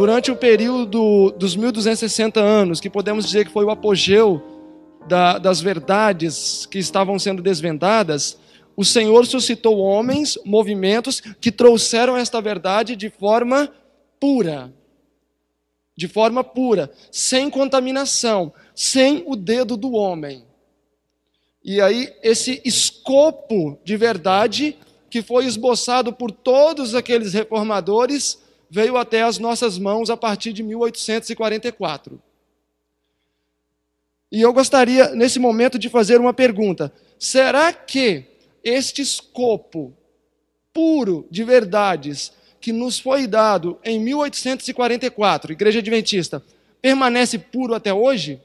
Durante o período dos 1260 anos, que podemos dizer que foi o apogeu da, das verdades que estavam sendo desvendadas, o Senhor suscitou homens, movimentos que trouxeram esta verdade de forma pura. De forma pura, sem contaminação, sem o dedo do homem. E aí, esse escopo de verdade que foi esboçado por todos aqueles reformadores veio até as nossas mãos a partir de 1844. E eu gostaria, nesse momento, de fazer uma pergunta: será que este escopo puro de verdades que nos foi dado em 1844, Igreja Adventista, permanece puro até hoje?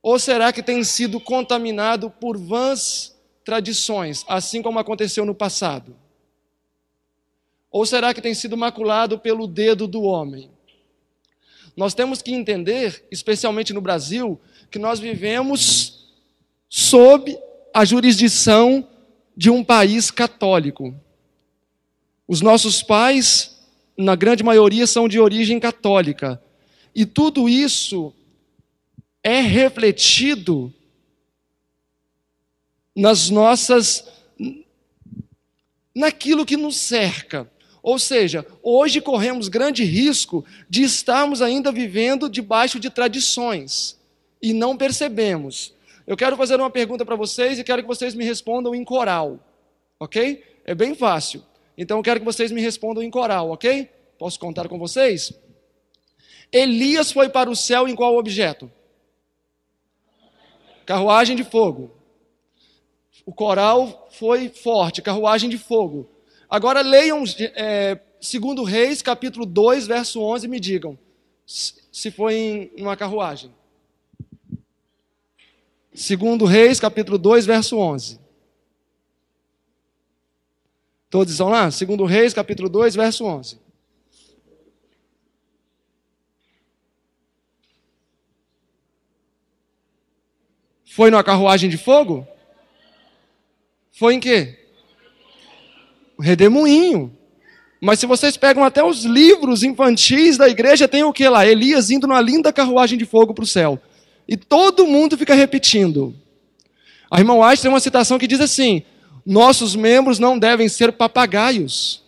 Ou será que tem sido contaminado por vãs tradições, assim como aconteceu no passado? Ou será que tem sido maculado pelo dedo do homem? Nós temos que entender, especialmente no Brasil, que nós vivemos sob a jurisdição de um país católico. Os nossos pais, na grande maioria, são de origem católica. E tudo isso é refletido nas nossas naquilo que nos cerca. Ou seja, hoje corremos grande risco de estarmos ainda vivendo debaixo de tradições e não percebemos. Eu quero fazer uma pergunta para vocês e quero que vocês me respondam em coral, ok? É bem fácil. Então eu quero que vocês me respondam em coral, ok? Posso contar com vocês? Elias foi para o céu em qual objeto? Carruagem de fogo. O coral foi forte, carruagem de fogo. Agora leiam é, 2 Reis, capítulo 2, verso 11, e me digam se foi em uma carruagem. 2 Reis, capítulo 2, verso 11. Todos estão lá? 2 Reis, capítulo 2, verso 11. Foi numa carruagem de fogo? Foi em quê? redemoinho. Mas se vocês pegam até os livros infantis da igreja, tem o que lá? Elias indo numa linda carruagem de fogo para o céu. E todo mundo fica repetindo. A irmã White tem uma citação que diz assim: Nossos membros não devem ser papagaios.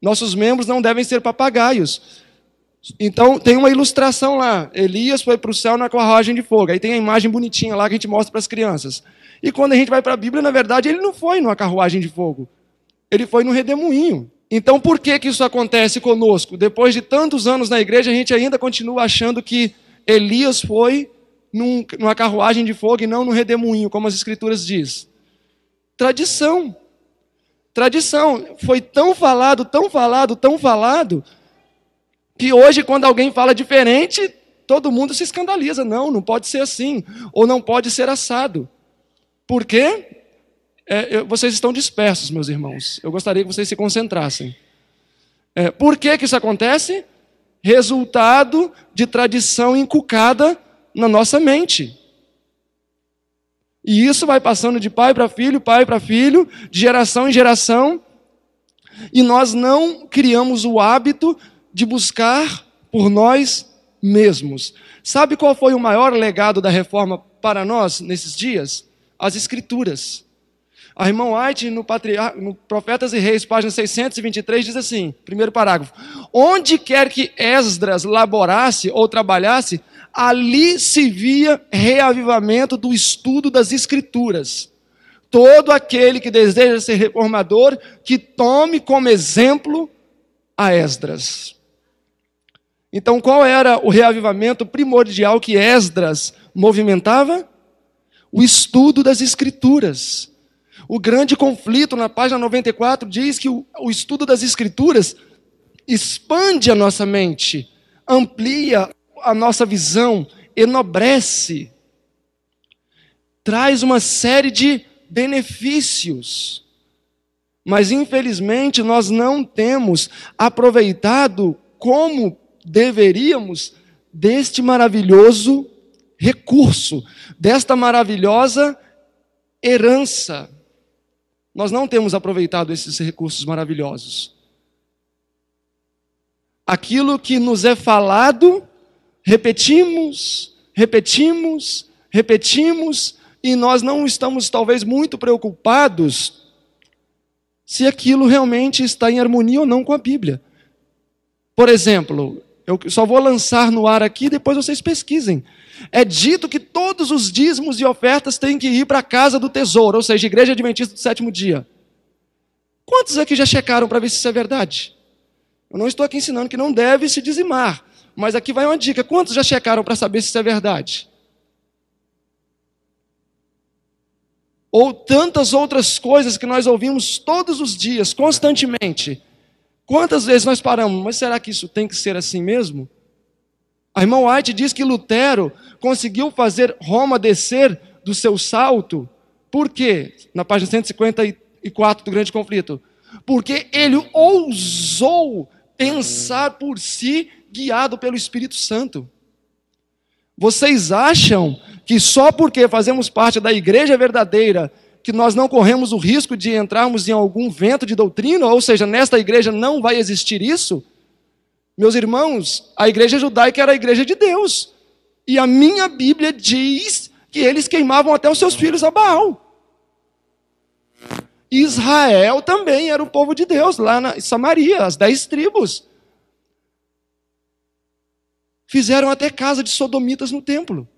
Nossos membros não devem ser papagaios. Então, tem uma ilustração lá. Elias foi para o céu na carruagem de fogo. Aí tem a imagem bonitinha lá que a gente mostra para as crianças. E quando a gente vai para a Bíblia, na verdade, ele não foi numa carruagem de fogo. Ele foi no redemoinho. Então, por que, que isso acontece conosco? Depois de tantos anos na igreja, a gente ainda continua achando que Elias foi num, numa carruagem de fogo e não no redemoinho, como as escrituras diz. Tradição. Tradição. Foi tão falado, tão falado, tão falado, que hoje, quando alguém fala diferente, todo mundo se escandaliza. Não, não pode ser assim. Ou não pode ser assado. Por quê? É, eu, vocês estão dispersos, meus irmãos. Eu gostaria que vocês se concentrassem. É, por que, que isso acontece? Resultado de tradição encucada na nossa mente. E isso vai passando de pai para filho, pai para filho, de geração em geração. E nós não criamos o hábito de buscar por nós mesmos. Sabe qual foi o maior legado da reforma para nós nesses dias? As Escrituras. A irmã White, no, Patriar no Profetas e Reis, página 623, diz assim: primeiro parágrafo. Onde quer que Esdras laborasse ou trabalhasse, ali se via reavivamento do estudo das Escrituras. Todo aquele que deseja ser reformador, que tome como exemplo a Esdras. Então, qual era o reavivamento primordial que Esdras movimentava? O estudo das Escrituras. O grande conflito, na página 94, diz que o, o estudo das Escrituras expande a nossa mente, amplia a nossa visão, enobrece, traz uma série de benefícios. Mas, infelizmente, nós não temos aproveitado como deveríamos deste maravilhoso recurso, desta maravilhosa herança. Nós não temos aproveitado esses recursos maravilhosos. Aquilo que nos é falado, repetimos, repetimos, repetimos, e nós não estamos talvez muito preocupados se aquilo realmente está em harmonia ou não com a Bíblia. Por exemplo, eu só vou lançar no ar aqui, depois vocês pesquisem. É dito que todos os dízimos e ofertas têm que ir para a casa do tesouro, ou seja, Igreja Adventista do sétimo dia. Quantos aqui já checaram para ver se isso é verdade? Eu não estou aqui ensinando que não deve se dizimar, mas aqui vai uma dica: quantos já checaram para saber se isso é verdade? Ou tantas outras coisas que nós ouvimos todos os dias, constantemente Quantas vezes nós paramos, mas será que isso tem que ser assim mesmo? A irmã White diz que Lutero conseguiu fazer Roma descer do seu salto, por quê? Na página 154 do Grande Conflito. Porque ele ousou pensar por si, guiado pelo Espírito Santo. Vocês acham que só porque fazemos parte da igreja verdadeira que nós não corremos o risco de entrarmos em algum vento de doutrina, ou seja, nesta igreja não vai existir isso? Meus irmãos, a igreja judaica era a igreja de Deus. E a minha Bíblia diz que eles queimavam até os seus filhos a Baal. Israel também era o povo de Deus, lá na Samaria, as dez tribos. Fizeram até casa de sodomitas no templo.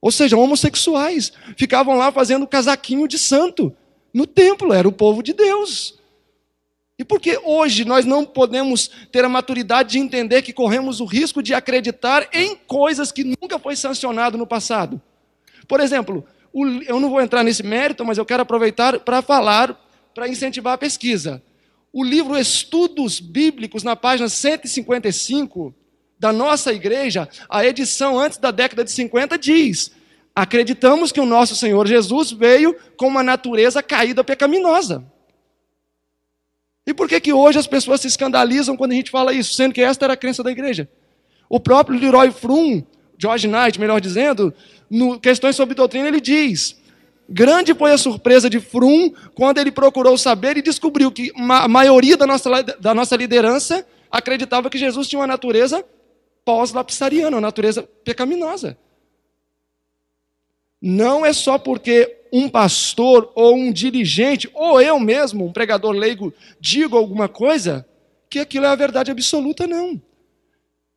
Ou seja, homossexuais ficavam lá fazendo casaquinho de santo no templo, era o povo de Deus. E por que hoje nós não podemos ter a maturidade de entender que corremos o risco de acreditar em coisas que nunca foi sancionado no passado? Por exemplo, eu não vou entrar nesse mérito, mas eu quero aproveitar para falar, para incentivar a pesquisa. O livro Estudos Bíblicos, na página 155, da nossa igreja, a edição antes da década de 50 diz: acreditamos que o nosso Senhor Jesus veio com uma natureza caída pecaminosa. E por que, que hoje as pessoas se escandalizam quando a gente fala isso, sendo que esta era a crença da igreja? O próprio Leroy Frum, George Knight, melhor dizendo, no Questões sobre Doutrina, ele diz: Grande foi a surpresa de Frum quando ele procurou saber e descobriu que a maioria da nossa, da nossa liderança acreditava que Jesus tinha uma natureza pós-lapsariana, a natureza pecaminosa. Não é só porque um pastor ou um dirigente, ou eu mesmo, um pregador leigo, digo alguma coisa, que aquilo é a verdade absoluta, não.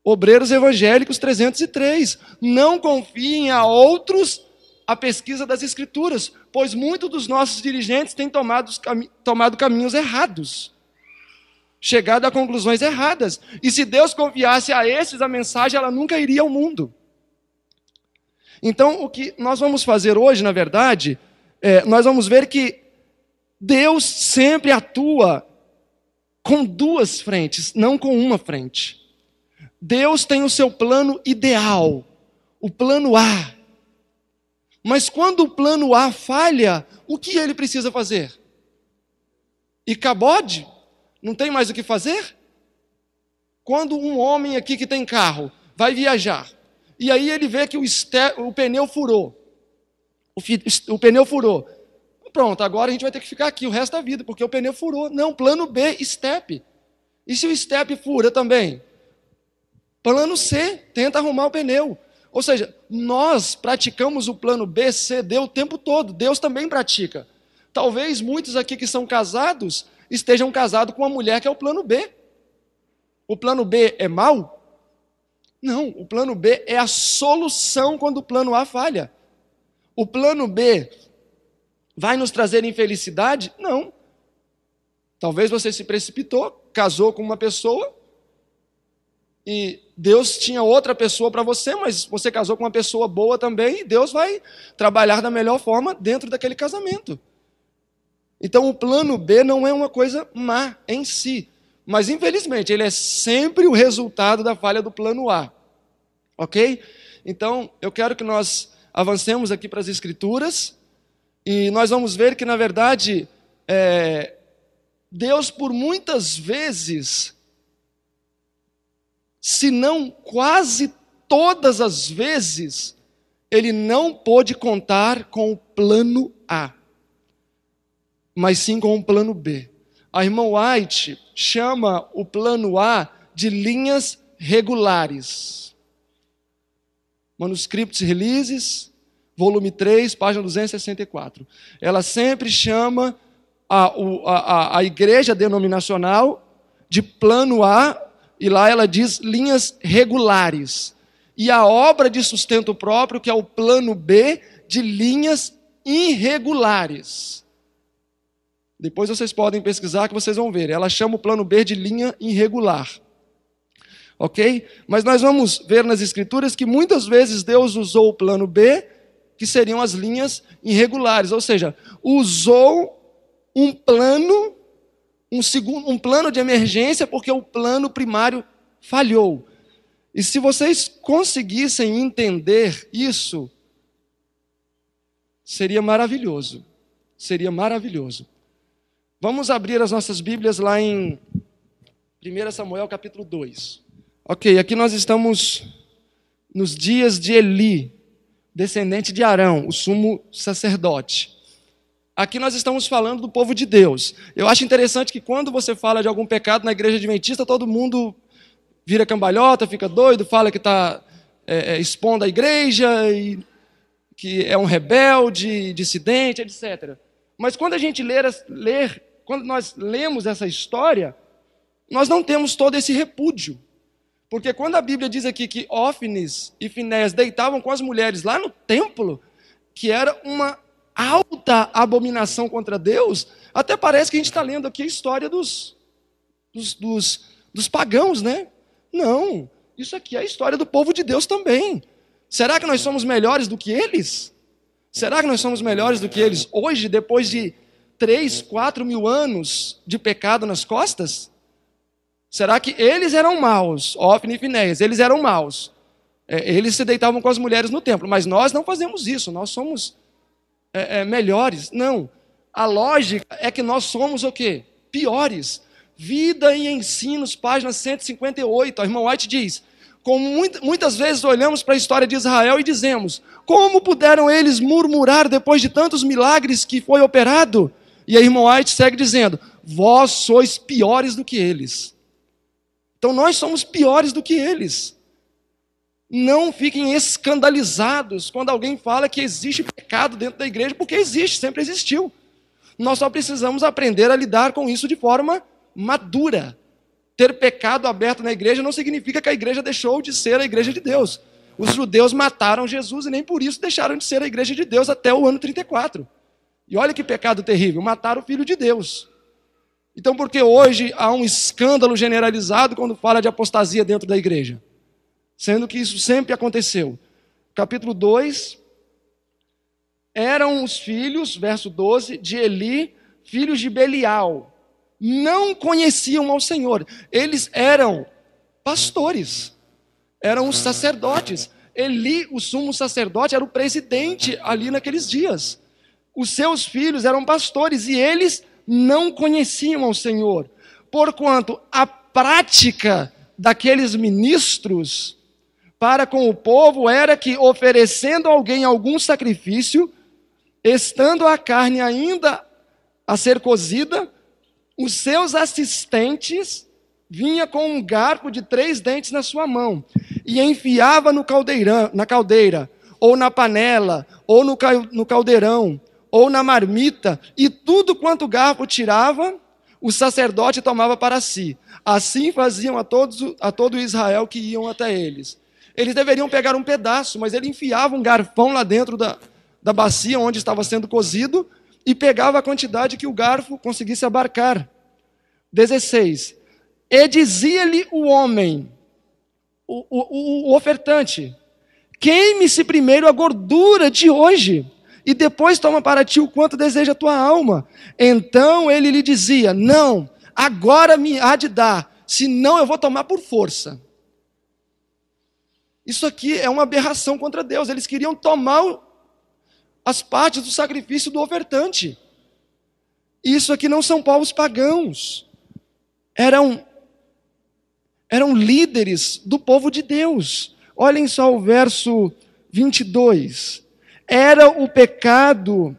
Obreiros Evangélicos 303. Não confiem a outros a pesquisa das Escrituras, pois muitos dos nossos dirigentes têm tomado, cami tomado caminhos errados chegado a conclusões erradas. E se Deus confiasse a esses a mensagem, ela nunca iria ao mundo. Então, o que nós vamos fazer hoje, na verdade, é, nós vamos ver que Deus sempre atua com duas frentes, não com uma frente. Deus tem o seu plano ideal, o plano A. Mas quando o plano A falha, o que ele precisa fazer? E cabode? Não tem mais o que fazer? Quando um homem aqui que tem carro vai viajar, e aí ele vê que o, este... o pneu furou. O, fi... o pneu furou. Pronto, agora a gente vai ter que ficar aqui o resto da vida, porque o pneu furou. Não, plano B, step. E se o step fura também? Plano C, tenta arrumar o pneu. Ou seja, nós praticamos o plano B, C, D o tempo todo. Deus também pratica. Talvez muitos aqui que são casados estejam casados com uma mulher que é o plano B. O plano B é mal? Não, o plano B é a solução quando o plano A falha. O plano B vai nos trazer infelicidade? Não. Talvez você se precipitou, casou com uma pessoa e Deus tinha outra pessoa para você, mas você casou com uma pessoa boa também e Deus vai trabalhar da melhor forma dentro daquele casamento. Então, o plano B não é uma coisa má em si, mas infelizmente ele é sempre o resultado da falha do plano A. Ok? Então, eu quero que nós avancemos aqui para as Escrituras e nós vamos ver que, na verdade, é, Deus, por muitas vezes, se não quase todas as vezes, ele não pôde contar com o plano A mas sim com um plano B. A irmã White chama o plano A de linhas regulares. Manuscripts e Releases, volume 3, página 264. Ela sempre chama a, a, a igreja denominacional de plano A, e lá ela diz linhas regulares. E a obra de sustento próprio, que é o plano B, de linhas irregulares. Depois vocês podem pesquisar que vocês vão ver. Ela chama o plano B de linha irregular. Ok? Mas nós vamos ver nas Escrituras que muitas vezes Deus usou o plano B, que seriam as linhas irregulares. Ou seja, usou um plano, um, segundo, um plano de emergência, porque o plano primário falhou. E se vocês conseguissem entender isso, seria maravilhoso. Seria maravilhoso. Vamos abrir as nossas Bíblias lá em 1 Samuel capítulo 2. Ok, aqui nós estamos nos dias de Eli, descendente de Arão, o sumo sacerdote. Aqui nós estamos falando do povo de Deus. Eu acho interessante que quando você fala de algum pecado na igreja adventista, todo mundo vira cambalhota, fica doido, fala que está é, é, expondo a igreja, e que é um rebelde, dissidente, etc. Mas quando a gente ler, ler quando nós lemos essa história, nós não temos todo esse repúdio. Porque quando a Bíblia diz aqui que Ófines e Finés deitavam com as mulheres lá no templo, que era uma alta abominação contra Deus, até parece que a gente está lendo aqui a história dos, dos, dos, dos pagãos, né? Não, isso aqui é a história do povo de Deus também. Será que nós somos melhores do que eles? Será que nós somos melhores do que eles hoje, depois de 3, 4 mil anos de pecado nas costas? Será que eles eram maus? Ofne e Finéias, eles eram maus. É, eles se deitavam com as mulheres no templo, mas nós não fazemos isso, nós somos é, é, melhores. Não. A lógica é que nós somos o quê? Piores. Vida e ensinos, página 158. A irmã White diz: como muitas vezes olhamos para a história de Israel e dizemos: como puderam eles murmurar depois de tantos milagres que foi operado? E a irmã White segue dizendo: Vós sois piores do que eles. Então, nós somos piores do que eles. Não fiquem escandalizados quando alguém fala que existe pecado dentro da igreja, porque existe, sempre existiu. Nós só precisamos aprender a lidar com isso de forma madura. Ter pecado aberto na igreja não significa que a igreja deixou de ser a igreja de Deus. Os judeus mataram Jesus e nem por isso deixaram de ser a igreja de Deus até o ano 34. E olha que pecado terrível: mataram o filho de Deus. Então, porque hoje há um escândalo generalizado quando fala de apostasia dentro da igreja? Sendo que isso sempre aconteceu. Capítulo 2: Eram os filhos, verso 12, de Eli, filhos de Belial. Não conheciam ao Senhor. Eles eram pastores, eram os sacerdotes. Eli, o sumo sacerdote, era o presidente ali naqueles dias os seus filhos eram pastores e eles não conheciam o Senhor, porquanto a prática daqueles ministros para com o povo era que, oferecendo alguém algum sacrifício, estando a carne ainda a ser cozida, os seus assistentes vinha com um garfo de três dentes na sua mão e enfiava no caldeirão, na caldeira, ou na panela, ou no caldeirão, ou na marmita, e tudo quanto o garfo tirava, o sacerdote tomava para si. Assim faziam a, todos, a todo Israel que iam até eles. Eles deveriam pegar um pedaço, mas ele enfiava um garfão lá dentro da, da bacia onde estava sendo cozido e pegava a quantidade que o garfo conseguisse abarcar. 16. E dizia-lhe o homem, o, o, o ofertante: Queime-se primeiro a gordura de hoje, e depois toma para ti o quanto deseja a tua alma. Então ele lhe dizia: Não, agora me há de dar, senão eu vou tomar por força. Isso aqui é uma aberração contra Deus. Eles queriam tomar as partes do sacrifício do ofertante. Isso aqui não são povos pagãos. Eram eram líderes do povo de Deus. Olhem só o verso 22. Era o pecado.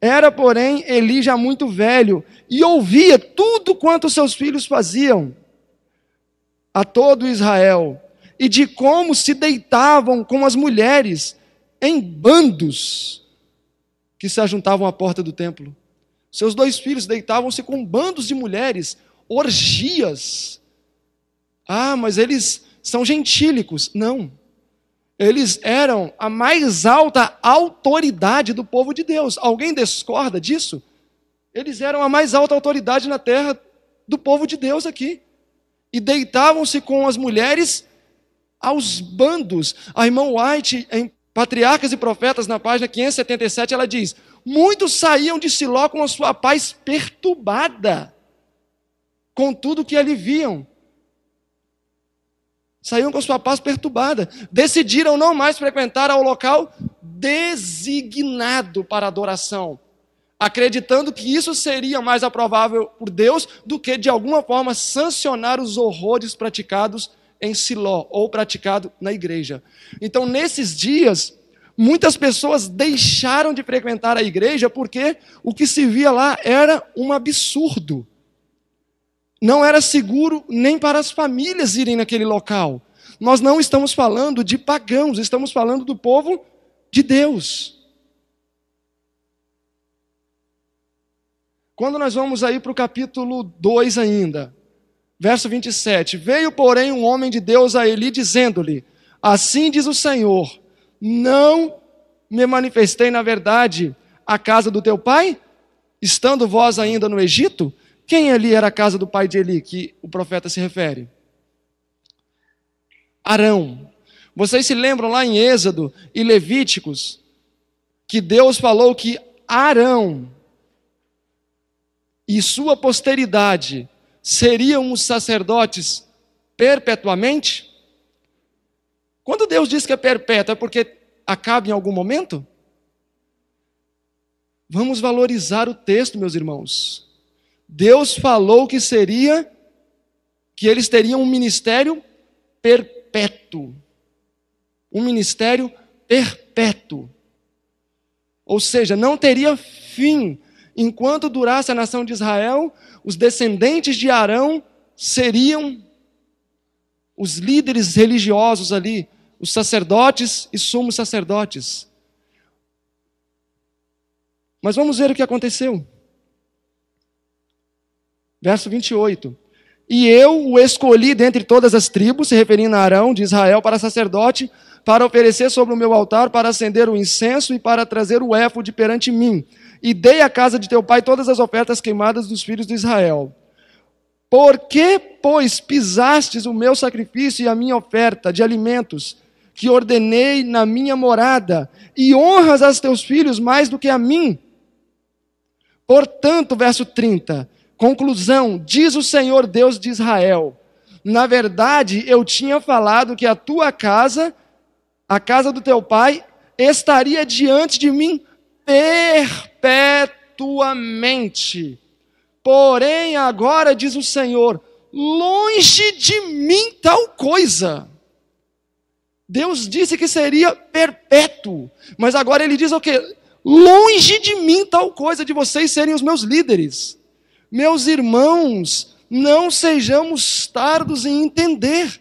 Era, porém, Eli já muito velho e ouvia tudo quanto seus filhos faziam a todo Israel e de como se deitavam com as mulheres em bandos que se ajuntavam à porta do templo. Seus dois filhos deitavam-se com bandos de mulheres, orgias. Ah, mas eles são gentílicos. Não. Eles eram a mais alta autoridade do povo de Deus. Alguém discorda disso? Eles eram a mais alta autoridade na terra do povo de Deus aqui. E deitavam-se com as mulheres aos bandos. A irmã White, em Patriarcas e Profetas, na página 577, ela diz: Muitos saíam de Siló com a sua paz perturbada com tudo que ali viam Saíram com sua paz perturbada. Decidiram não mais frequentar ao local designado para adoração, acreditando que isso seria mais aprovável por Deus do que de alguma forma sancionar os horrores praticados em Siló ou praticado na igreja. Então, nesses dias, muitas pessoas deixaram de frequentar a igreja porque o que se via lá era um absurdo. Não era seguro nem para as famílias irem naquele local. Nós não estamos falando de pagãos, estamos falando do povo de Deus. Quando nós vamos aí para o capítulo 2 ainda, verso 27, veio, porém, um homem de Deus a Eli, dizendo-lhe: Assim diz o Senhor, não me manifestei na verdade a casa do teu pai, estando vós ainda no Egito? Quem ali era a casa do pai de Eli que o profeta se refere? Arão. Vocês se lembram lá em Êxodo e Levíticos que Deus falou que Arão e sua posteridade seriam os sacerdotes perpetuamente? Quando Deus diz que é perpétuo, é porque acaba em algum momento? Vamos valorizar o texto, meus irmãos. Deus falou que seria que eles teriam um ministério perpétuo. Um ministério perpétuo. Ou seja, não teria fim. Enquanto durasse a nação de Israel, os descendentes de Arão seriam os líderes religiosos ali, os sacerdotes e sumos sacerdotes. Mas vamos ver o que aconteceu. Verso 28. E eu o escolhi dentre todas as tribos, se referindo a Arão de Israel, para sacerdote, para oferecer sobre o meu altar, para acender o incenso e para trazer o éfode perante mim. E dei à casa de teu pai todas as ofertas queimadas dos filhos de Israel. Por que, pois, pisastes o meu sacrifício e a minha oferta de alimentos, que ordenei na minha morada, e honras aos teus filhos mais do que a mim? Portanto, verso 30, Conclusão: diz o Senhor Deus de Israel: Na verdade, eu tinha falado que a tua casa, a casa do teu pai, estaria diante de mim perpetuamente. Porém, agora diz o Senhor: longe de mim tal coisa. Deus disse que seria perpétuo, mas agora ele diz o okay, quê? Longe de mim tal coisa de vocês serem os meus líderes. Meus irmãos, não sejamos tardos em entender.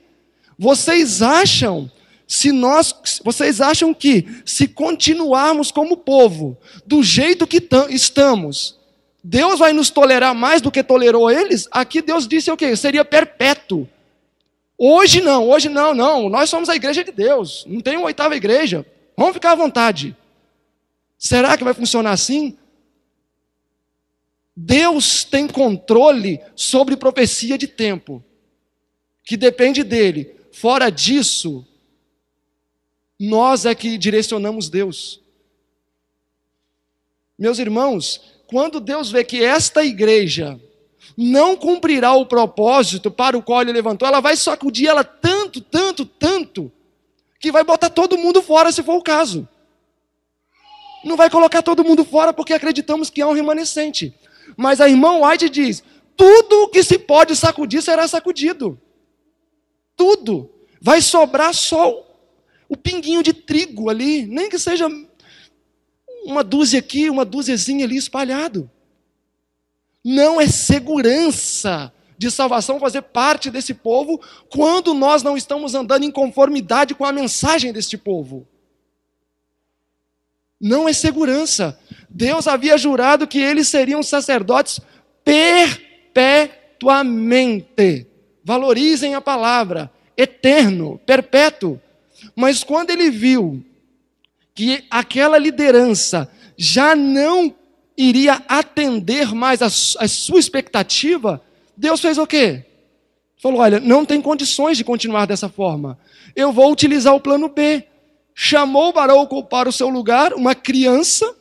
Vocês acham, se nós, vocês acham que se continuarmos como povo, do jeito que estamos, Deus vai nos tolerar mais do que tolerou eles? Aqui Deus disse o quê? Seria perpétuo. Hoje não, hoje não, não. Nós somos a igreja de Deus. Não tem uma oitava igreja. Vamos ficar à vontade. Será que vai funcionar assim? Deus tem controle sobre profecia de tempo, que depende dele. Fora disso, nós é que direcionamos Deus. Meus irmãos, quando Deus vê que esta igreja não cumprirá o propósito para o qual ele levantou, ela vai sacudir ela tanto, tanto, tanto, que vai botar todo mundo fora se for o caso. Não vai colocar todo mundo fora porque acreditamos que há um remanescente. Mas a irmã White diz: tudo o que se pode sacudir será sacudido. Tudo. Vai sobrar só o pinguinho de trigo ali, nem que seja uma dúzia aqui, uma dúziazinha ali espalhado. Não é segurança de salvação fazer parte desse povo quando nós não estamos andando em conformidade com a mensagem deste povo não é segurança. Deus havia jurado que eles seriam sacerdotes perpetuamente. Valorizem a palavra, eterno, perpétuo. Mas quando ele viu que aquela liderança já não iria atender mais a, a sua expectativa, Deus fez o quê? Falou: olha, não tem condições de continuar dessa forma. Eu vou utilizar o plano B chamou para ocupar o seu lugar uma criança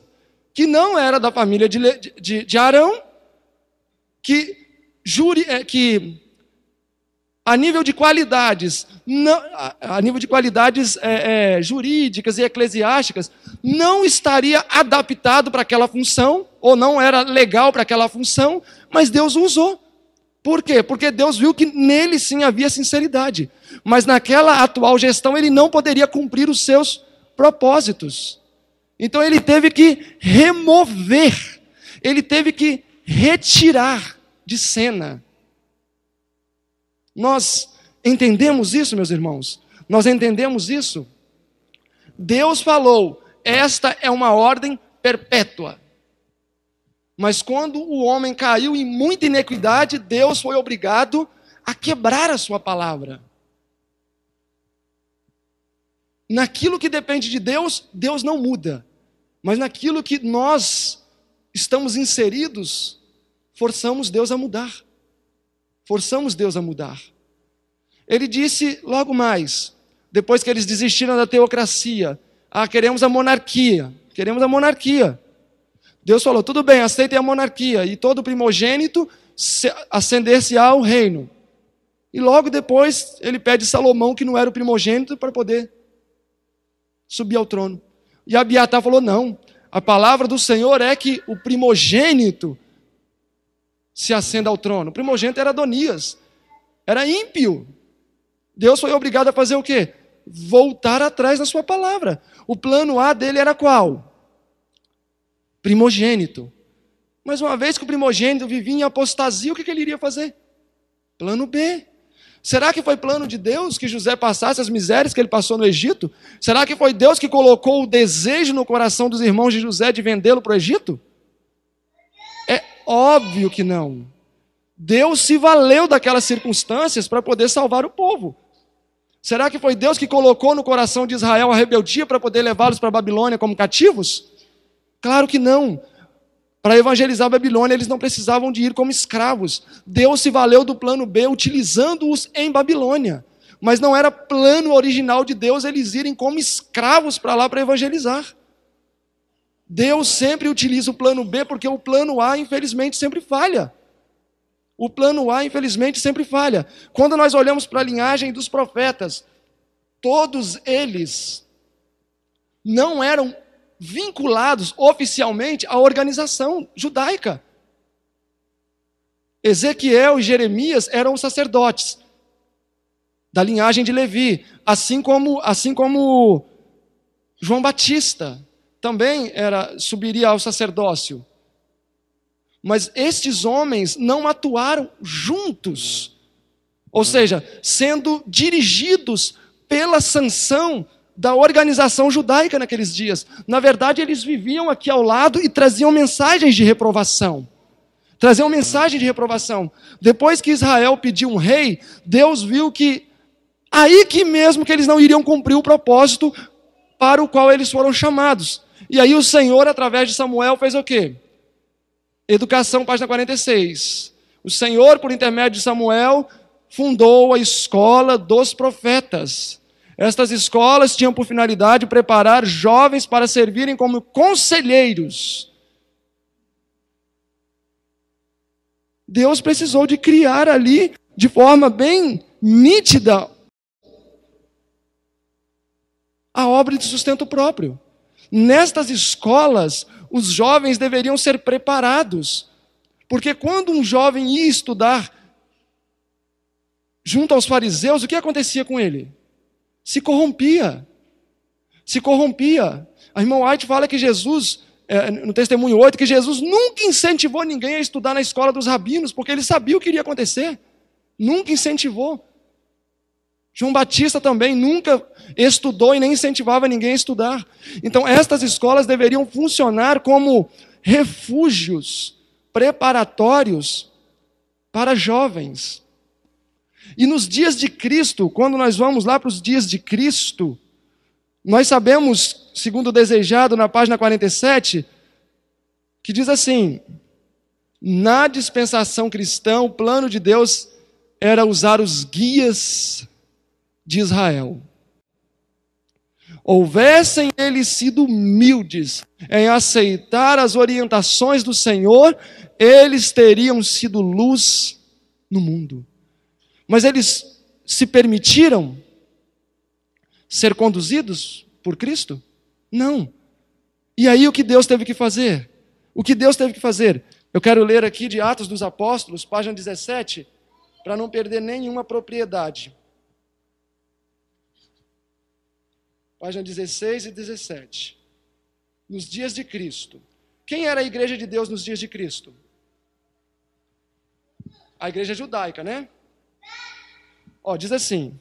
que não era da família de, de, de Arão, que, juri, eh, que a nível de qualidades, não, a nível de qualidades é, é, jurídicas e eclesiásticas, não estaria adaptado para aquela função, ou não era legal para aquela função, mas Deus usou. Por quê? Porque Deus viu que nele sim havia sinceridade. Mas naquela atual gestão ele não poderia cumprir os seus propósitos. Então ele teve que remover, ele teve que retirar de cena. Nós entendemos isso, meus irmãos? Nós entendemos isso? Deus falou: esta é uma ordem perpétua. Mas quando o homem caiu em muita iniquidade, Deus foi obrigado a quebrar a sua palavra. Naquilo que depende de Deus, Deus não muda. Mas naquilo que nós estamos inseridos, forçamos Deus a mudar. Forçamos Deus a mudar. Ele disse logo mais, depois que eles desistiram da teocracia, ah, queremos a monarquia, queremos a monarquia. Deus falou: tudo bem, aceitem a monarquia, e todo primogênito ascender-se ao reino. E logo depois ele pede Salomão, que não era o primogênito, para poder subir ao trono. E Abiatar falou: não, a palavra do Senhor é que o primogênito se acenda ao trono. O primogênito era Adonias, era ímpio. Deus foi obrigado a fazer o quê? Voltar atrás na sua palavra. O plano A dele era qual? primogênito. Mas uma vez que o primogênito vivia em apostasia, o que ele iria fazer? Plano B. Será que foi plano de Deus que José passasse as misérias que ele passou no Egito? Será que foi Deus que colocou o desejo no coração dos irmãos de José de vendê-lo para o Egito? É óbvio que não. Deus se valeu daquelas circunstâncias para poder salvar o povo. Será que foi Deus que colocou no coração de Israel a rebeldia para poder levá-los para a Babilônia como cativos? Claro que não. Para evangelizar a Babilônia, eles não precisavam de ir como escravos. Deus se valeu do plano B, utilizando-os em Babilônia. Mas não era plano original de Deus eles irem como escravos para lá para evangelizar. Deus sempre utiliza o plano B, porque o plano A, infelizmente, sempre falha. O plano A, infelizmente, sempre falha. Quando nós olhamos para a linhagem dos profetas, todos eles não eram vinculados oficialmente à organização judaica. Ezequiel e Jeremias eram sacerdotes da linhagem de Levi, assim como, assim como João Batista também era subiria ao sacerdócio. Mas estes homens não atuaram juntos, ou seja, sendo dirigidos pela sanção da organização judaica naqueles dias. Na verdade, eles viviam aqui ao lado e traziam mensagens de reprovação. Traziam mensagem de reprovação. Depois que Israel pediu um rei, Deus viu que aí que mesmo que eles não iriam cumprir o propósito para o qual eles foram chamados. E aí o Senhor, através de Samuel, fez o quê? Educação, página 46. O Senhor, por intermédio de Samuel, fundou a escola dos profetas. Estas escolas tinham por finalidade preparar jovens para servirem como conselheiros. Deus precisou de criar ali, de forma bem nítida, a obra de sustento próprio. Nestas escolas, os jovens deveriam ser preparados, porque quando um jovem ia estudar junto aos fariseus, o que acontecia com ele? se corrompia. Se corrompia. A irmã White fala que Jesus, é, no testemunho 8, que Jesus nunca incentivou ninguém a estudar na escola dos rabinos, porque ele sabia o que iria acontecer. Nunca incentivou. João Batista também nunca estudou e nem incentivava ninguém a estudar. Então, estas escolas deveriam funcionar como refúgios preparatórios para jovens. E nos dias de Cristo, quando nós vamos lá para os dias de Cristo, nós sabemos, segundo o desejado na página 47, que diz assim: na dispensação cristã, o plano de Deus era usar os guias de Israel. Houvessem eles sido humildes em aceitar as orientações do Senhor, eles teriam sido luz no mundo. Mas eles se permitiram ser conduzidos por Cristo? Não. E aí o que Deus teve que fazer? O que Deus teve que fazer? Eu quero ler aqui de Atos dos Apóstolos, página 17, para não perder nenhuma propriedade. Página 16 e 17. Nos dias de Cristo. Quem era a igreja de Deus nos dias de Cristo? A igreja judaica, né? Ó, diz assim,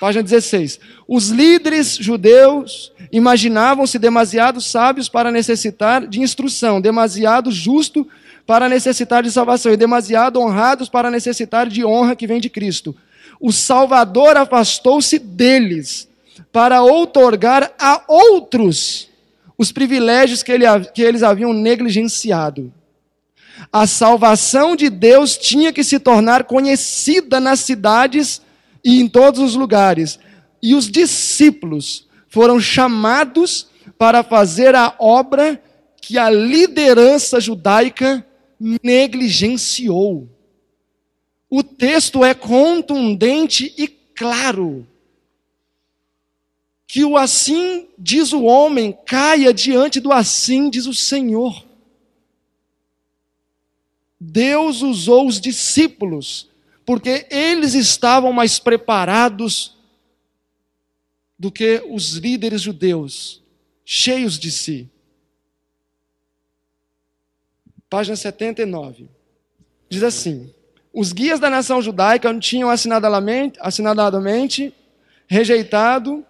página 16. Os líderes judeus imaginavam-se demasiado sábios para necessitar de instrução, demasiado justo para necessitar de salvação e demasiado honrados para necessitar de honra que vem de Cristo. O Salvador afastou-se deles para outorgar a outros os privilégios que, ele, que eles haviam negligenciado. A salvação de Deus tinha que se tornar conhecida nas cidades e em todos os lugares. E os discípulos foram chamados para fazer a obra que a liderança judaica negligenciou. O texto é contundente e claro. Que o assim diz o homem caia diante do assim diz o Senhor. Deus usou os discípulos porque eles estavam mais preparados do que os líderes judeus, cheios de si. Página 79. Diz assim: Os guias da nação judaica tinham assinaladamente rejeitado,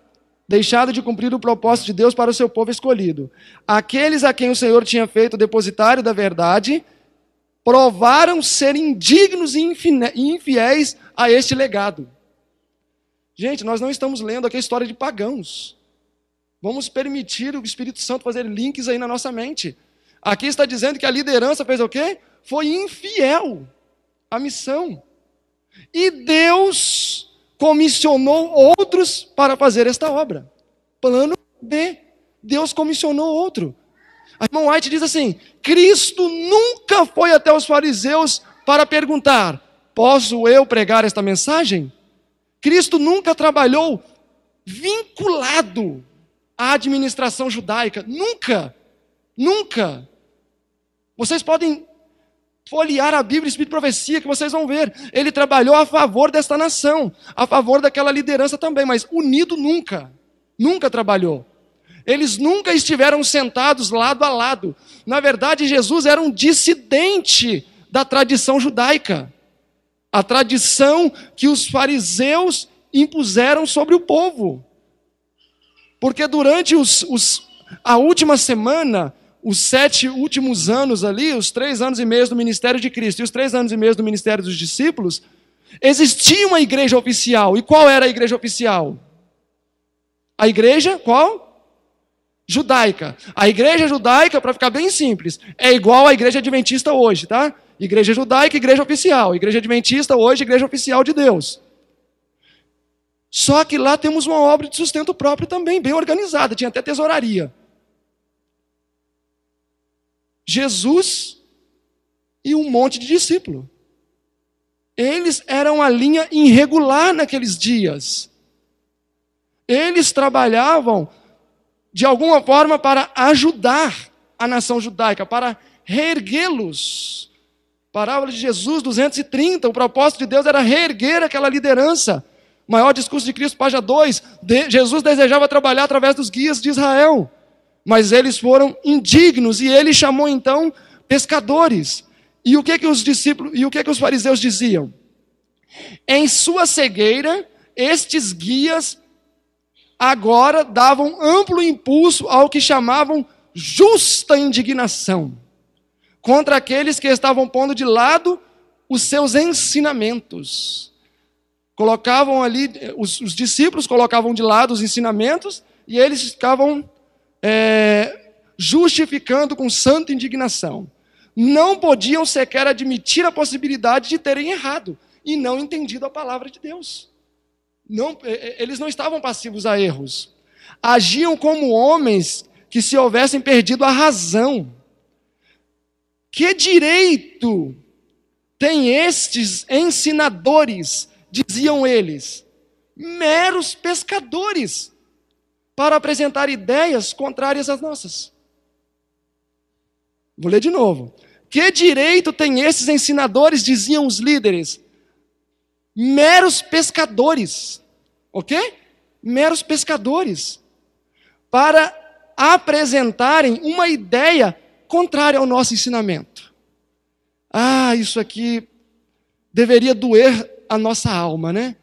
deixado de cumprir o propósito de Deus para o seu povo escolhido. Aqueles a quem o Senhor tinha feito depositário da verdade, provaram ser indignos e infiéis a este legado. Gente, nós não estamos lendo aqui a história de pagãos. Vamos permitir o Espírito Santo fazer links aí na nossa mente. Aqui está dizendo que a liderança fez o quê? Foi infiel à missão. E Deus comissionou outros para fazer esta obra. Plano B. Deus comissionou outro. A irmã White diz assim: Cristo nunca foi até os fariseus para perguntar: posso eu pregar esta mensagem? Cristo nunca trabalhou vinculado à administração judaica, nunca, nunca. Vocês podem folhear a Bíblia Espírito Profecia, que vocês vão ver. Ele trabalhou a favor desta nação, a favor daquela liderança também, mas unido nunca, nunca trabalhou. Eles nunca estiveram sentados lado a lado. Na verdade, Jesus era um dissidente da tradição judaica. A tradição que os fariseus impuseram sobre o povo. Porque durante os, os, a última semana, os sete últimos anos ali, os três anos e meio do ministério de Cristo e os três anos e meio do ministério dos discípulos, existia uma igreja oficial. E qual era a igreja oficial? A igreja, qual? judaica. A igreja judaica, para ficar bem simples, é igual à igreja adventista hoje, tá? Igreja judaica, igreja oficial. Igreja adventista hoje, igreja oficial de Deus. Só que lá temos uma obra de sustento próprio também, bem organizada, tinha até tesouraria. Jesus e um monte de discípulo. Eles eram a linha irregular naqueles dias. Eles trabalhavam de alguma forma para ajudar a nação judaica, para reerguê-los. Parábola de Jesus 230, o propósito de Deus era reerguer aquela liderança. Maior discurso de Cristo, página 2. De, Jesus desejava trabalhar através dos guias de Israel, mas eles foram indignos e ele chamou então pescadores. E o que que os discípulos e o que que os fariseus diziam? Em sua cegueira, estes guias agora davam amplo impulso ao que chamavam justa indignação contra aqueles que estavam pondo de lado os seus ensinamentos. Colocavam ali, os, os discípulos colocavam de lado os ensinamentos e eles ficavam é, justificando com santa indignação. Não podiam sequer admitir a possibilidade de terem errado e não entendido a palavra de Deus não, é, é, eles não estavam passivos a erros. Agiam como homens que se houvessem perdido a razão. Que direito têm estes ensinadores, diziam eles, meros pescadores, para apresentar ideias contrárias às nossas? Vou ler de novo. Que direito têm esses ensinadores, diziam os líderes, meros pescadores, ok? Meros pescadores, para apresentarem uma ideia contrária ao nosso ensinamento. Ah, isso aqui deveria doer a nossa alma, né?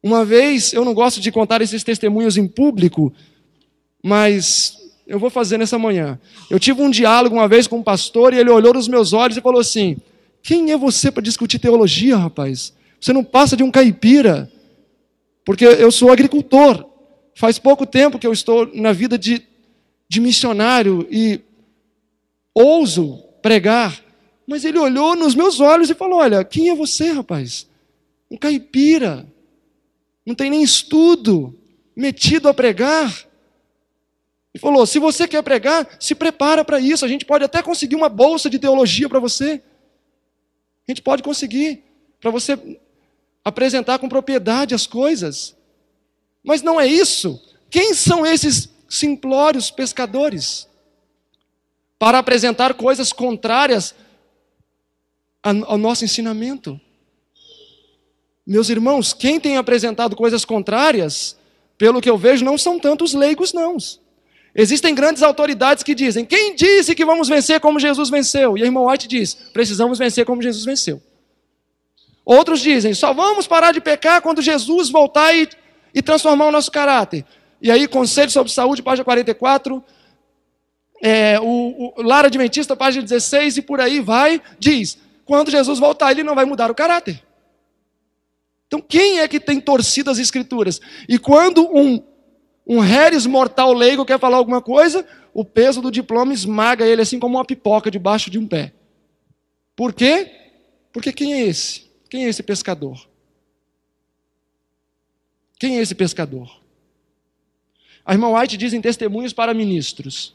Uma vez, eu não gosto de contar esses testemunhos em público, mas eu vou fazer nessa manhã. Eu tive um diálogo uma vez com um pastor e ele olhou nos meus olhos e falou assim: quem é você para discutir teologia, rapaz? Você não passa de um caipira, porque eu sou agricultor. Faz pouco tempo que eu estou na vida de, de missionário e ouso pregar. Mas ele olhou nos meus olhos e falou: Olha, quem é você, rapaz? Um caipira, não tem nem estudo, metido a pregar. E falou: se você quer pregar, se prepara para isso. A gente pode até conseguir uma bolsa de teologia para você. A gente pode conseguir para você apresentar com propriedade as coisas. Mas não é isso. Quem são esses simplórios pescadores? Para apresentar coisas contrárias ao nosso ensinamento. Meus irmãos, quem tem apresentado coisas contrárias, pelo que eu vejo, não são tantos leigos, não. Existem grandes autoridades que dizem: quem disse que vamos vencer como Jesus venceu? E a irmã White diz: precisamos vencer como Jesus venceu. Outros dizem: só vamos parar de pecar quando Jesus voltar e, e transformar o nosso caráter. E aí, Conselho sobre Saúde, página 44, é, o, o Lara Adventista, página 16, e por aí vai, diz: quando Jesus voltar, ele não vai mudar o caráter. Então, quem é que tem torcido as Escrituras? E quando um um heres mortal leigo quer falar alguma coisa, o peso do diploma esmaga ele assim como uma pipoca debaixo de um pé. Por quê? Porque quem é esse? Quem é esse pescador? Quem é esse pescador? A irmã White diz em Testemunhos para Ministros: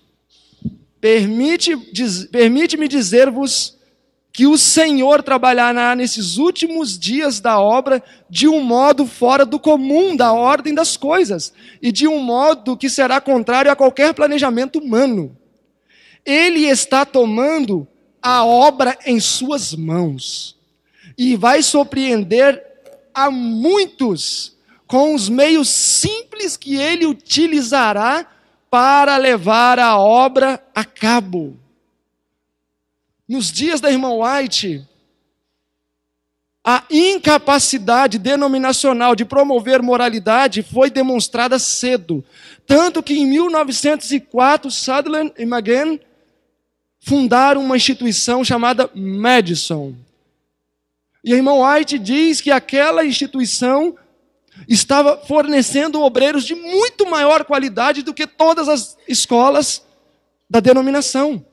Permite-me dizer-vos que o Senhor trabalhará nesses últimos dias da obra de um modo fora do comum da ordem das coisas e de um modo que será contrário a qualquer planejamento humano. Ele está tomando a obra em suas mãos e vai surpreender a muitos com os meios simples que ele utilizará para levar a obra a cabo nos dias da irmã White, a incapacidade denominacional de promover moralidade foi demonstrada cedo. Tanto que em 1904, Sutherland e McGann fundaram uma instituição chamada Madison. E a irmã White diz que aquela instituição estava fornecendo obreiros de muito maior qualidade do que todas as escolas da denominação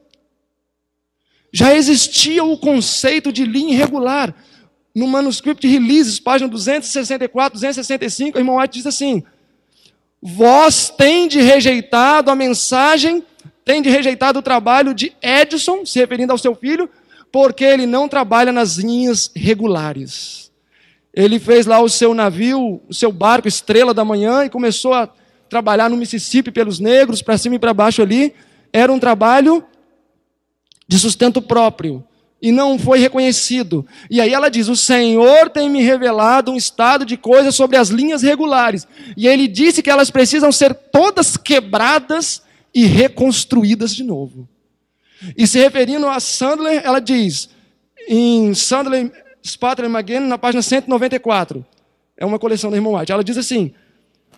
já existia o conceito de linha irregular. No manuscrito de Releases, página 264, 265, o irmão White diz assim: Vós tende rejeitado a mensagem, tende rejeitado o trabalho de Edison, se referindo ao seu filho, porque ele não trabalha nas linhas regulares. Ele fez lá o seu navio, o seu barco Estrela da Manhã e começou a trabalhar no Mississippi pelos negros, para cima e para baixo ali. Era um trabalho de sustento próprio, e não foi reconhecido. E aí ela diz: O Senhor tem me revelado um estado de coisas sobre as linhas regulares. E ele disse que elas precisam ser todas quebradas e reconstruídas de novo. E se referindo a Sandler, ela diz, em Sandler Spatler Magen, na página 194, é uma coleção da Irmão White, ela diz assim: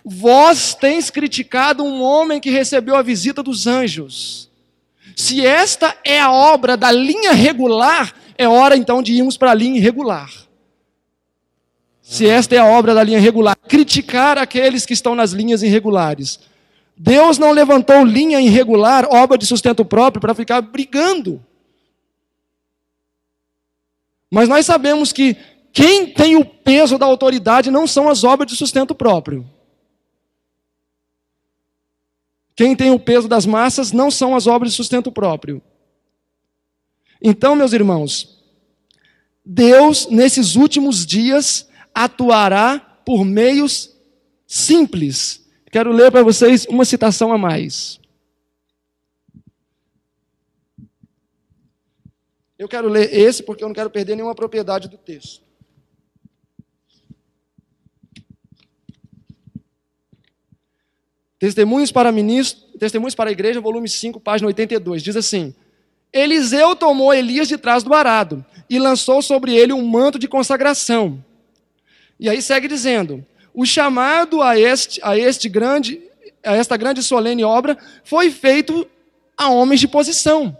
Vós tens criticado um homem que recebeu a visita dos anjos se esta é a obra da linha regular, é hora então de irmos para a linha irregular. Se esta é a obra da linha regular, criticar aqueles que estão nas linhas irregulares. Deus não levantou linha irregular, obra de sustento próprio, para ficar brigando. Mas nós sabemos que quem tem o peso da autoridade não são as obras de sustento próprio. Quem tem o peso das massas não são as obras de sustento próprio. Então, meus irmãos, Deus, nesses últimos dias, atuará por meios simples. Quero ler para vocês uma citação a mais. Eu quero ler esse porque eu não quero perder nenhuma propriedade do texto. Testemunhos para ministro, Testemunhos para a Igreja, volume 5, página 82, diz assim: Eliseu tomou Elias de trás do arado e lançou sobre ele um manto de consagração. E aí segue dizendo: O chamado a este a este grande a esta grande e solene obra foi feito a homens de posição,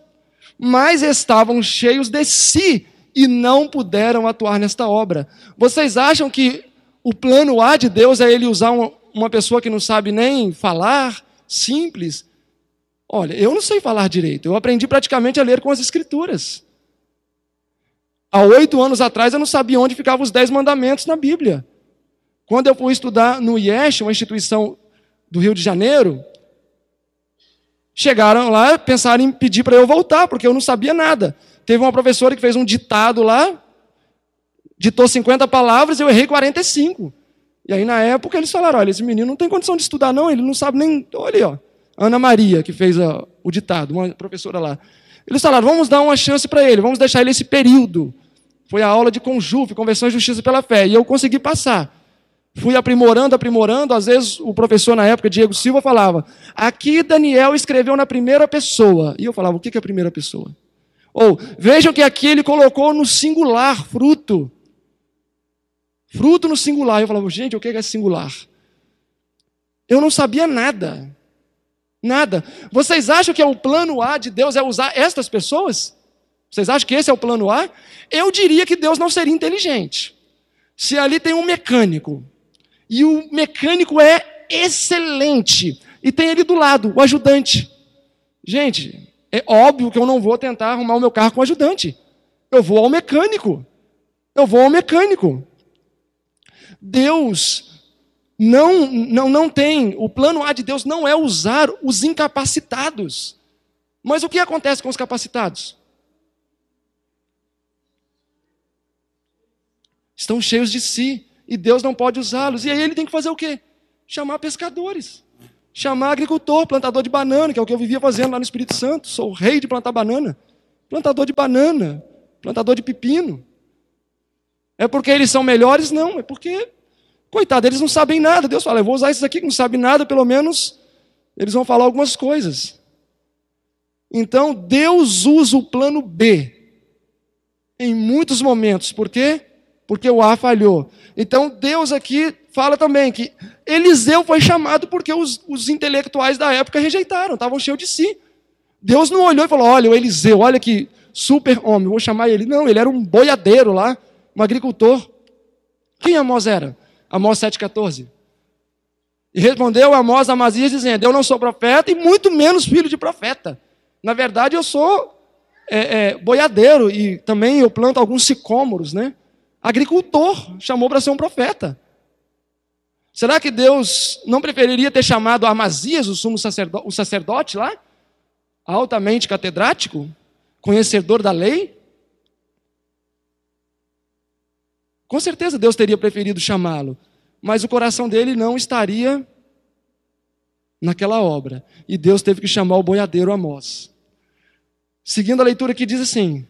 mas estavam cheios de si e não puderam atuar nesta obra. Vocês acham que o plano A de Deus é ele usar um, uma pessoa que não sabe nem falar, simples. Olha, eu não sei falar direito, eu aprendi praticamente a ler com as escrituras. Há oito anos atrás eu não sabia onde ficavam os dez mandamentos na Bíblia. Quando eu fui estudar no IES, uma instituição do Rio de Janeiro, chegaram lá, pensaram em pedir para eu voltar, porque eu não sabia nada. Teve uma professora que fez um ditado lá, ditou 50 palavras, eu errei 45. E aí, na época, eles falaram: olha, esse menino não tem condição de estudar, não, ele não sabe nem. Olha ali, ó. Ana Maria, que fez o ditado, uma professora lá. Eles falaram: vamos dar uma chance para ele, vamos deixar ele esse período. Foi a aula de conjuve, conversão e justiça pela fé. E eu consegui passar. Fui aprimorando, aprimorando. Às vezes, o professor na época, Diego Silva, falava: aqui Daniel escreveu na primeira pessoa. E eu falava: o que é a primeira pessoa? Ou, vejam que aqui ele colocou no singular fruto. Fruto no singular. Eu falava, gente, o que é singular? Eu não sabia nada. Nada. Vocês acham que é o plano A de Deus é usar estas pessoas? Vocês acham que esse é o plano A? Eu diria que Deus não seria inteligente. Se ali tem um mecânico, e o mecânico é excelente, e tem ele do lado, o ajudante. Gente, é óbvio que eu não vou tentar arrumar o meu carro com o ajudante. Eu vou ao mecânico. Eu vou ao mecânico. Deus não, não, não tem, o plano A de Deus não é usar os incapacitados. Mas o que acontece com os capacitados? Estão cheios de si e Deus não pode usá-los. E aí ele tem que fazer o quê? Chamar pescadores, chamar agricultor, plantador de banana, que é o que eu vivia fazendo lá no Espírito Santo. Sou o rei de plantar banana, plantador de banana, plantador de pepino. É porque eles são melhores? Não, é porque, coitado, eles não sabem nada. Deus fala, eu vou usar esses aqui que não sabem nada, pelo menos eles vão falar algumas coisas. Então, Deus usa o plano B em muitos momentos. Por quê? Porque o A falhou. Então, Deus aqui fala também que Eliseu foi chamado porque os, os intelectuais da época rejeitaram, estavam cheios de si. Deus não olhou e falou: Olha, o Eliseu, olha que super homem, vou chamar ele. Não, ele era um boiadeiro lá, um agricultor. Quem Amós era? Amós 7,14. E respondeu Amós a Amazias, dizendo: Eu não sou profeta e muito menos filho de profeta. Na verdade, eu sou é, é, boiadeiro e também eu planto alguns sicômoros, né? Agricultor, chamou para ser um profeta. Será que Deus não preferiria ter chamado Amazias, o sumo sacerdote, o sacerdote lá? Altamente catedrático, conhecedor da lei, Com certeza Deus teria preferido chamá-lo, mas o coração dele não estaria naquela obra. E Deus teve que chamar o boiadeiro Amós. Seguindo a leitura que diz assim: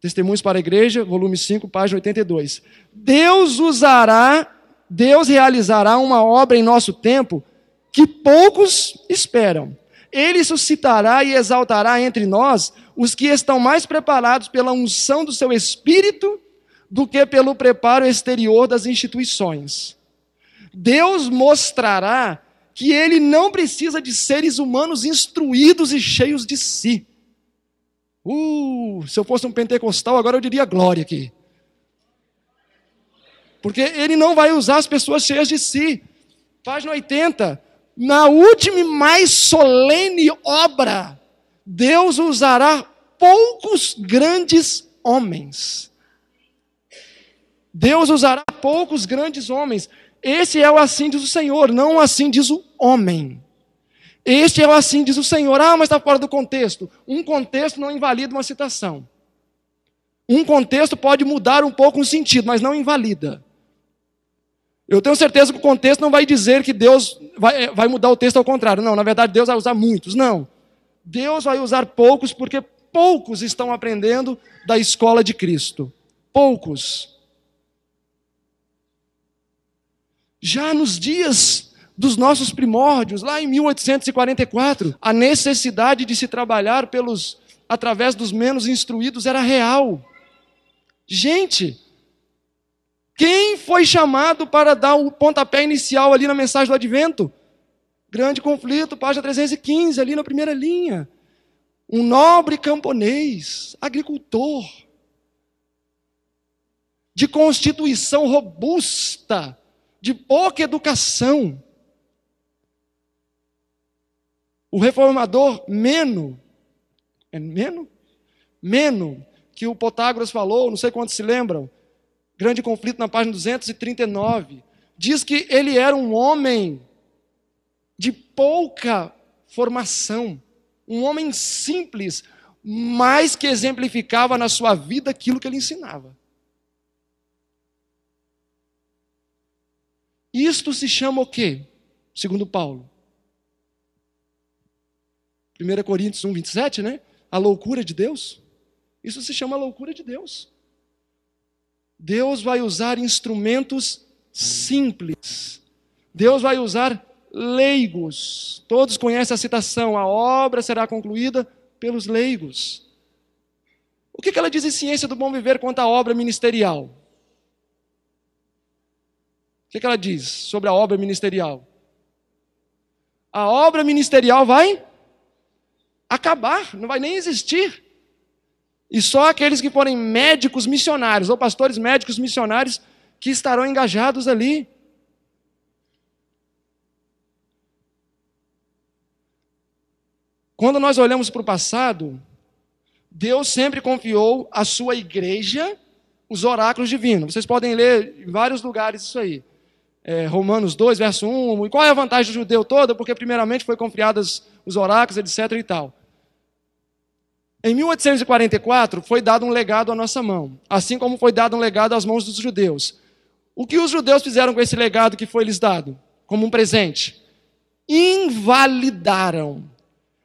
Testemunhos para a Igreja, volume 5, página 82. Deus usará, Deus realizará uma obra em nosso tempo que poucos esperam. Ele suscitará e exaltará entre nós os que estão mais preparados pela unção do seu espírito do que pelo preparo exterior das instituições. Deus mostrará que ele não precisa de seres humanos instruídos e cheios de si. Uh, se eu fosse um pentecostal, agora eu diria glória aqui. Porque ele não vai usar as pessoas cheias de si. Página 80. Na última e mais solene obra, Deus usará poucos grandes homens Deus usará poucos grandes homens. Esse é o assim diz o Senhor, não o assim diz o homem. Este é o assim diz o Senhor. Ah, mas está fora do contexto. Um contexto não invalida uma citação. Um contexto pode mudar um pouco o sentido, mas não invalida. Eu tenho certeza que o contexto não vai dizer que Deus vai, eh, vai mudar o texto ao contrário. Não, na verdade, Deus vai usar muitos. Não. Deus vai usar poucos porque poucos estão aprendendo da escola de Cristo. Poucos. já nos dias dos nossos primórdios, lá em 1844, a necessidade de se trabalhar pelos através dos menos instruídos era real. Gente, quem foi chamado para dar o pontapé inicial ali na mensagem do advento? Grande conflito, página 315, ali na primeira linha. Um nobre camponês, agricultor, de constituição robusta, de pouca educação. O reformador Meno, é Meno? Meno, que o Potágoras falou, não sei quantos se lembram, grande conflito na página 239, diz que ele era um homem de pouca formação, um homem simples, mas que exemplificava na sua vida aquilo que ele ensinava. Isto se chama o quê? Segundo Paulo. 1 Coríntios 1, 27, né? A loucura de Deus. Isso se chama loucura de Deus. Deus vai usar instrumentos simples. Deus vai usar leigos. Todos conhecem a citação: a obra será concluída pelos leigos. O que ela diz em Ciência do Bom Viver quanto à obra ministerial? O que, é que ela diz sobre a obra ministerial? A obra ministerial vai acabar, não vai nem existir. E só aqueles que forem médicos missionários, ou pastores médicos missionários, que estarão engajados ali. Quando nós olhamos para o passado, Deus sempre confiou à sua igreja os oráculos divinos. Vocês podem ler em vários lugares isso aí é, Romanos 2, verso 1, e qual é a vantagem do judeu toda? Porque primeiramente foi confiadas os oráculos, etc e tal. Em 1844 foi dado um legado à nossa mão, assim como foi dado um legado às mãos dos judeus. O que os judeus fizeram com esse legado que foi lhes dado, como um presente? Invalidaram.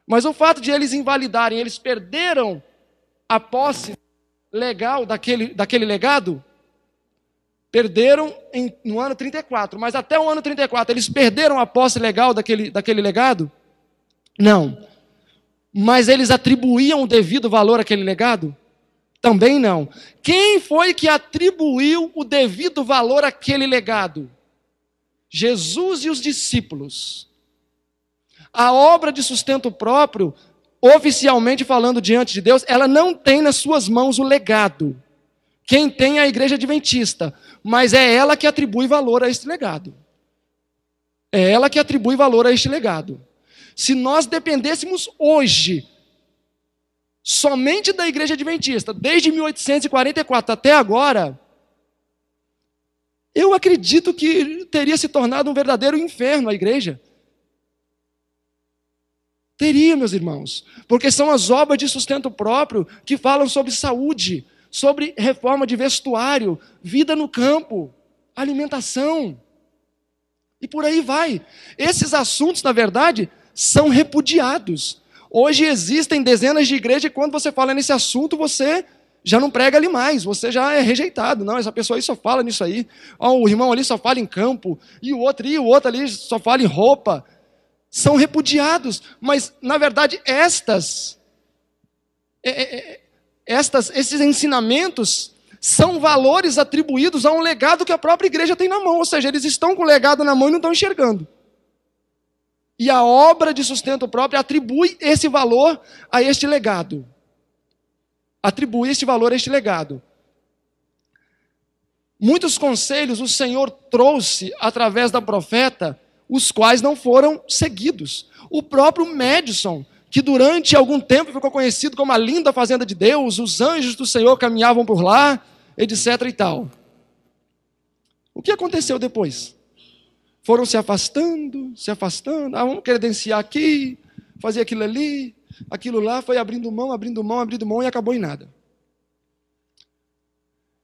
Mas o fato de eles invalidarem, eles perderam a posse legal daquele, daquele legado, perderam em, no ano 34, mas até o ano 34 eles perderam a posse legal daquele, daquele legado? Não. Mas eles atribuíam o devido valor àquele legado? Também não. Quem foi que atribuiu o devido valor àquele legado? Jesus e os discípulos. A obra de sustento próprio, oficialmente falando diante de Deus, ela não tem nas suas mãos o legado. Quem tem é a igreja adventista, mas é ela que atribui valor a este legado. É ela que atribui valor a este legado. Se nós dependêssemos hoje somente da igreja adventista, desde 1844 até agora, eu acredito que teria se tornado um verdadeiro inferno a igreja. Teria, meus irmãos, porque são as obras de sustento próprio que falam sobre saúde, sobre reforma de vestuário, vida no campo, alimentação. E por aí vai. Esses assuntos, na verdade, são repudiados. Hoje existem dezenas de igrejas e quando você fala nesse assunto, você já não prega ali mais, você já é rejeitado. Não, essa pessoa aí só fala nisso aí. o irmão ali só fala em campo, e o outro, e o outro ali só fala em roupa. São repudiados, mas na verdade estas é, é, é estas, esses ensinamentos são valores atribuídos a um legado que a própria igreja tem na mão, ou seja, eles estão com o legado na mão e não estão enxergando. E a obra de sustento próprio atribui esse valor a este legado. Atribui este valor a este legado. Muitos conselhos o Senhor trouxe através da profeta, os quais não foram seguidos. O próprio Madison que durante algum tempo ficou conhecido como a linda fazenda de Deus, os anjos do Senhor caminhavam por lá, etc e tal. O que aconteceu depois? Foram se afastando, se afastando, ah, vamos credenciar aqui, fazer aquilo ali, aquilo lá, foi abrindo mão, abrindo mão, abrindo mão e acabou em nada.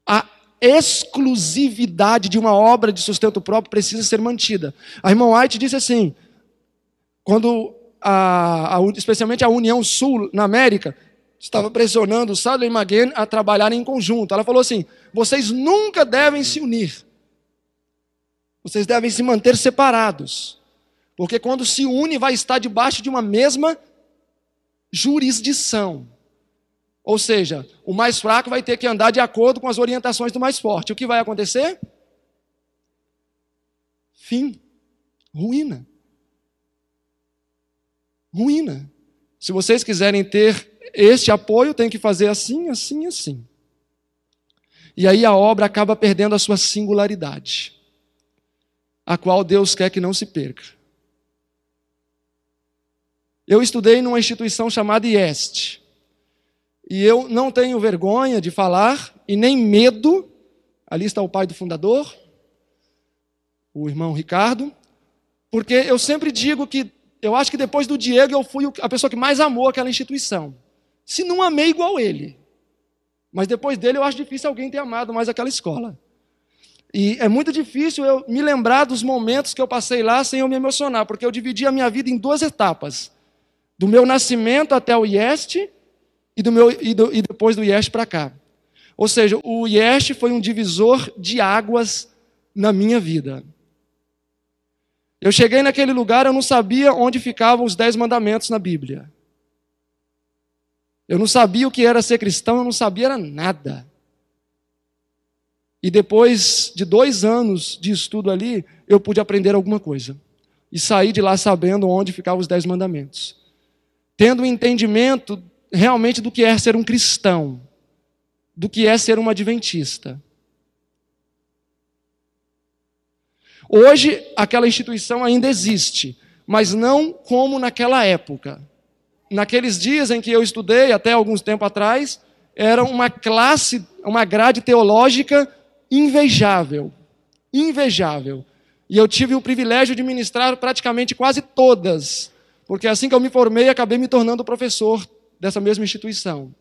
A exclusividade de uma obra de sustento próprio precisa ser mantida. A irmã White disse assim: quando a, a, especialmente a União Sul na América, estava pressionando Sadler e McGahn a trabalhar em conjunto. Ela falou assim: vocês nunca devem se unir. Vocês devem se manter separados. Porque quando se une, vai estar debaixo de uma mesma jurisdição. Ou seja, o mais fraco vai ter que andar de acordo com as orientações do mais forte. O que vai acontecer? Fim. Ruína ruína. Se vocês quiserem ter este apoio, tem que fazer assim, assim, assim. E aí a obra acaba perdendo a sua singularidade, a qual Deus quer que não se perca. Eu estudei numa instituição chamada IEST. E eu não tenho vergonha de falar e nem medo. Ali está o pai do fundador, o irmão Ricardo, porque eu sempre digo que eu acho que depois do Diego eu fui a pessoa que mais amou aquela instituição. Se não amei igual ele. Mas depois dele eu acho difícil alguém ter amado mais aquela escola. E é muito difícil eu me lembrar dos momentos que eu passei lá sem eu me emocionar, porque eu dividi a minha vida em duas etapas. Do meu nascimento até o IEST e, do meu, e, do, e depois do IEST para cá. Ou seja, o IEST foi um divisor de águas na minha vida. Eu cheguei naquele lugar, eu não sabia onde ficavam os dez mandamentos na Bíblia. Eu não sabia o que era ser cristão, eu não sabia era nada. E depois de dois anos de estudo ali, eu pude aprender alguma coisa. E saí de lá sabendo onde ficavam os dez mandamentos. Tendo um entendimento realmente do que é ser um cristão, do que é ser um adventista. Hoje, aquela instituição ainda existe, mas não como naquela época. Naqueles dias em que eu estudei, até alguns tempo atrás, era uma classe, uma grade teológica invejável. Invejável. E eu tive o privilégio de ministrar praticamente quase todas, porque assim que eu me formei, acabei me tornando professor dessa mesma instituição.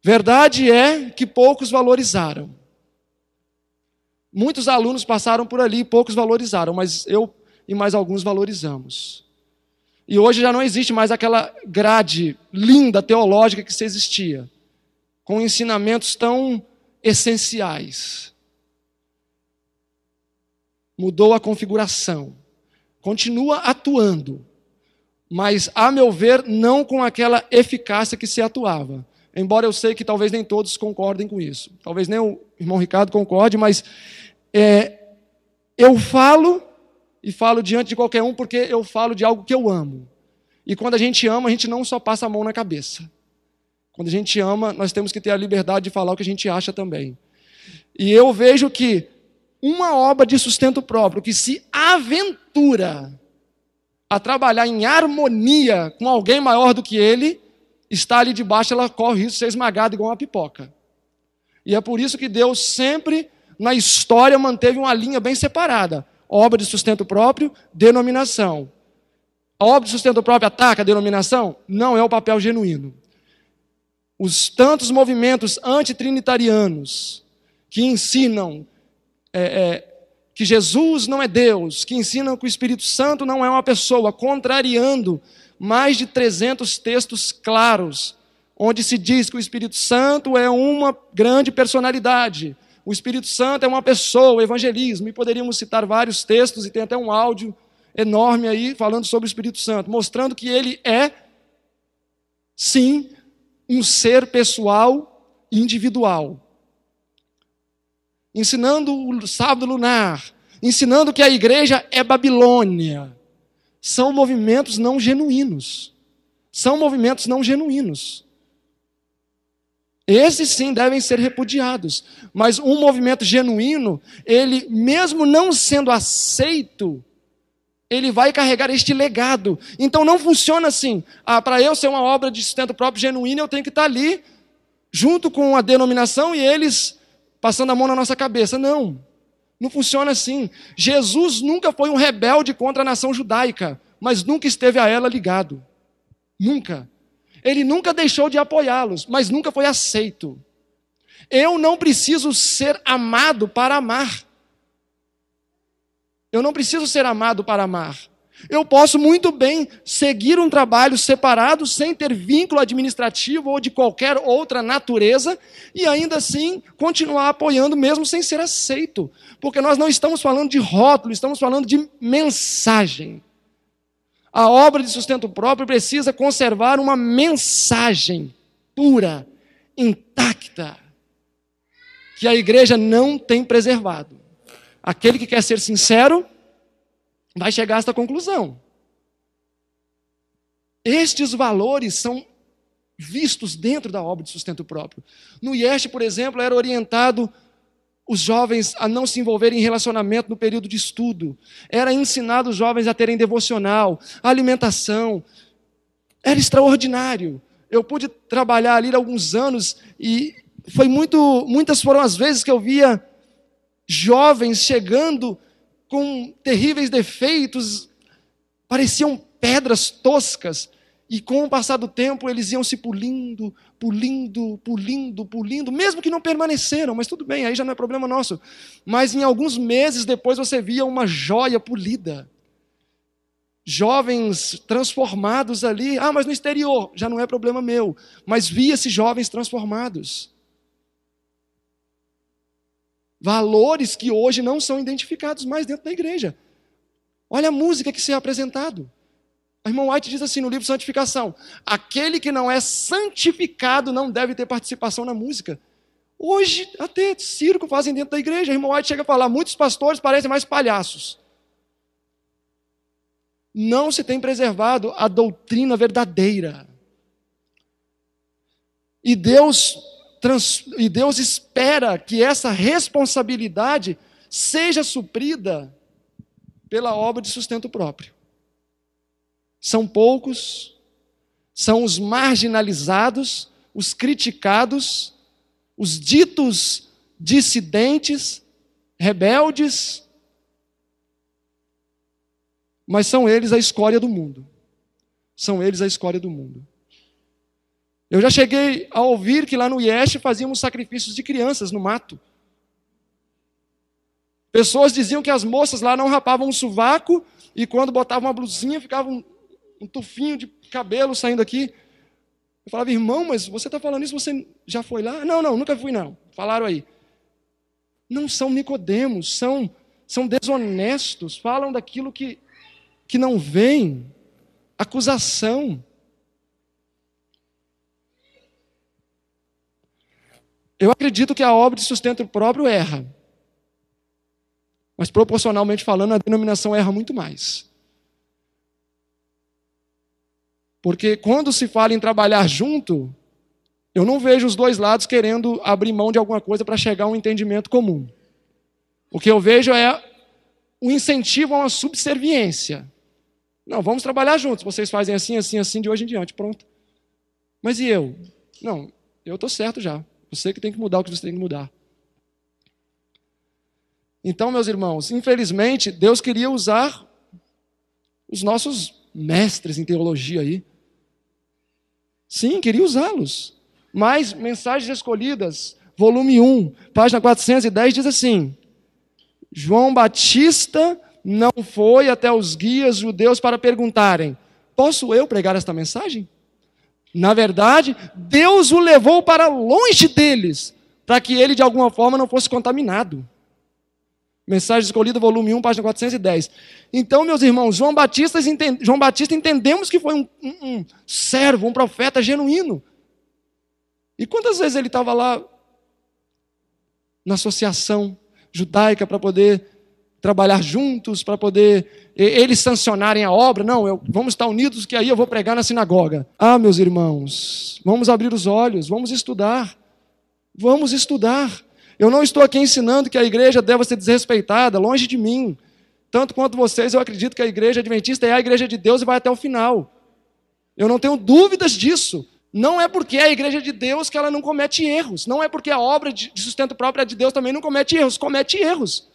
Verdade é que poucos valorizaram. Muitos alunos passaram por ali, poucos valorizaram, mas eu e mais alguns valorizamos. E hoje já não existe mais aquela grade linda teológica que se existia, com ensinamentos tão essenciais. Mudou a configuração. Continua atuando, mas, a meu ver, não com aquela eficácia que se atuava. Embora eu sei que talvez nem todos concordem com isso. Talvez nem o irmão Ricardo concorde, mas é, eu falo e falo diante de qualquer um porque eu falo de algo que eu amo. E quando a gente ama, a gente não só passa a mão na cabeça. Quando a gente ama, nós temos que ter a liberdade de falar o que a gente acha também. E eu vejo que uma obra de sustento próprio que se aventura a trabalhar em harmonia com alguém maior do que ele, está ali debaixo, ela corre isso risco de ser esmagada igual uma pipoca. E é por isso que Deus sempre na história manteve uma linha bem separada: obra de sustento próprio, denominação. A obra de sustento próprio ataca a denominação? Não é o papel genuíno. Os tantos movimentos antitrinitarianos que ensinam é, é, que Jesus não é Deus, que ensinam que o Espírito Santo não é uma pessoa, contrariando mais de 300 textos claros, onde se diz que o Espírito Santo é uma grande personalidade, o Espírito Santo é uma pessoa, evangelismo, e poderíamos citar vários textos, e tem até um áudio enorme aí falando sobre o Espírito Santo, mostrando que ele é, sim, um ser pessoal e individual. Ensinando o sábado lunar, ensinando que a igreja é Babilônia. São movimentos não genuínos. São movimentos não genuínos. Esses sim devem ser repudiados. Mas um movimento genuíno, ele mesmo não sendo aceito, ele vai carregar este legado. Então não funciona assim. Ah, para eu ser uma obra de sustento próprio genuína, eu tenho que estar ali junto com a denominação e eles passando a mão na nossa cabeça. Não. Não funciona assim. Jesus nunca foi um rebelde contra a nação judaica, mas nunca esteve a ela ligado. Nunca. Ele nunca deixou de apoiá-los, mas nunca foi aceito. Eu não preciso ser amado para amar. Eu não preciso ser amado para amar. Eu posso muito bem seguir um trabalho separado, sem ter vínculo administrativo ou de qualquer outra natureza, e ainda assim continuar apoiando, mesmo sem ser aceito. Porque nós não estamos falando de rótulo, estamos falando de mensagem. A obra de sustento próprio precisa conservar uma mensagem pura, intacta, que a igreja não tem preservado. Aquele que quer ser sincero vai chegar a esta conclusão. Estes valores são vistos dentro da obra de sustento próprio. No IEST, por exemplo, era orientado os jovens a não se envolverem em relacionamento no período de estudo, era ensinado os jovens a terem devocional, alimentação. Era extraordinário. Eu pude trabalhar ali alguns anos e foi muito, muitas foram as vezes que eu via jovens chegando com terríveis defeitos, pareciam pedras toscas, e com o passar do tempo, eles iam se pulindo, pulindo, pulindo, pulindo, mesmo que não permaneceram, mas tudo bem, aí já não é problema nosso. Mas em alguns meses depois você via uma joia polida. Jovens transformados ali. Ah, mas no exterior, já não é problema meu. Mas via-se jovens transformados. Valores que hoje não são identificados mais dentro da igreja. Olha a música que se é apresentado. A irmã White diz assim no livro Santificação: aquele que não é santificado não deve ter participação na música. Hoje, até circo fazem dentro da igreja. A irmã White chega a falar: muitos pastores parecem mais palhaços. Não se tem preservado a doutrina verdadeira. E Deus, trans, e Deus espera que essa responsabilidade seja suprida pela obra de sustento próprio. São poucos, são os marginalizados, os criticados, os ditos dissidentes, rebeldes, mas são eles a escória do mundo. São eles a escória do mundo. Eu já cheguei a ouvir que lá no Ieste fazíamos sacrifícios de crianças no mato. Pessoas diziam que as moças lá não rapavam o sovaco e quando botavam uma blusinha ficavam um tufinho de cabelo saindo aqui. Eu falava, irmão, mas você está falando isso, você já foi lá? Não, não, nunca fui não. Falaram aí. Não são Nicodemos, são, são desonestos, falam daquilo que, que não vem. Acusação. Eu acredito que a obra de sustento próprio erra. Mas proporcionalmente falando, a denominação erra muito mais. Porque quando se fala em trabalhar junto, eu não vejo os dois lados querendo abrir mão de alguma coisa para chegar a um entendimento comum. O que eu vejo é o um incentivo a uma subserviência. Não, vamos trabalhar juntos. Vocês fazem assim, assim, assim, de hoje em diante. Pronto. Mas e eu? Não, eu estou certo já. Você que tem que mudar o que você tem que mudar. Então, meus irmãos, infelizmente, Deus queria usar os nossos mestres em teologia aí Sim, queria usá-los. Mas Mensagens Escolhidas, volume 1, página 410, diz assim: João Batista não foi até os guias judeus para perguntarem: Posso eu pregar esta mensagem? Na verdade, Deus o levou para longe deles, para que ele de alguma forma não fosse contaminado. Mensagem Escolhida, volume 1, página 410. Então, meus irmãos, João Batista, João Batista entendemos que foi um, um, um servo, um profeta genuíno. E quantas vezes ele estava lá na associação judaica para poder trabalhar juntos, para poder eles sancionarem a obra? Não, eu, vamos estar unidos, que aí eu vou pregar na sinagoga. Ah, meus irmãos, vamos abrir os olhos, vamos estudar. Vamos estudar. Eu não estou aqui ensinando que a igreja deve ser desrespeitada, longe de mim. Tanto quanto vocês, eu acredito que a igreja adventista é a igreja de Deus e vai até o final. Eu não tenho dúvidas disso. Não é porque é a igreja de Deus que ela não comete erros. Não é porque a obra de sustento próprio é de Deus também não comete erros. Comete erros.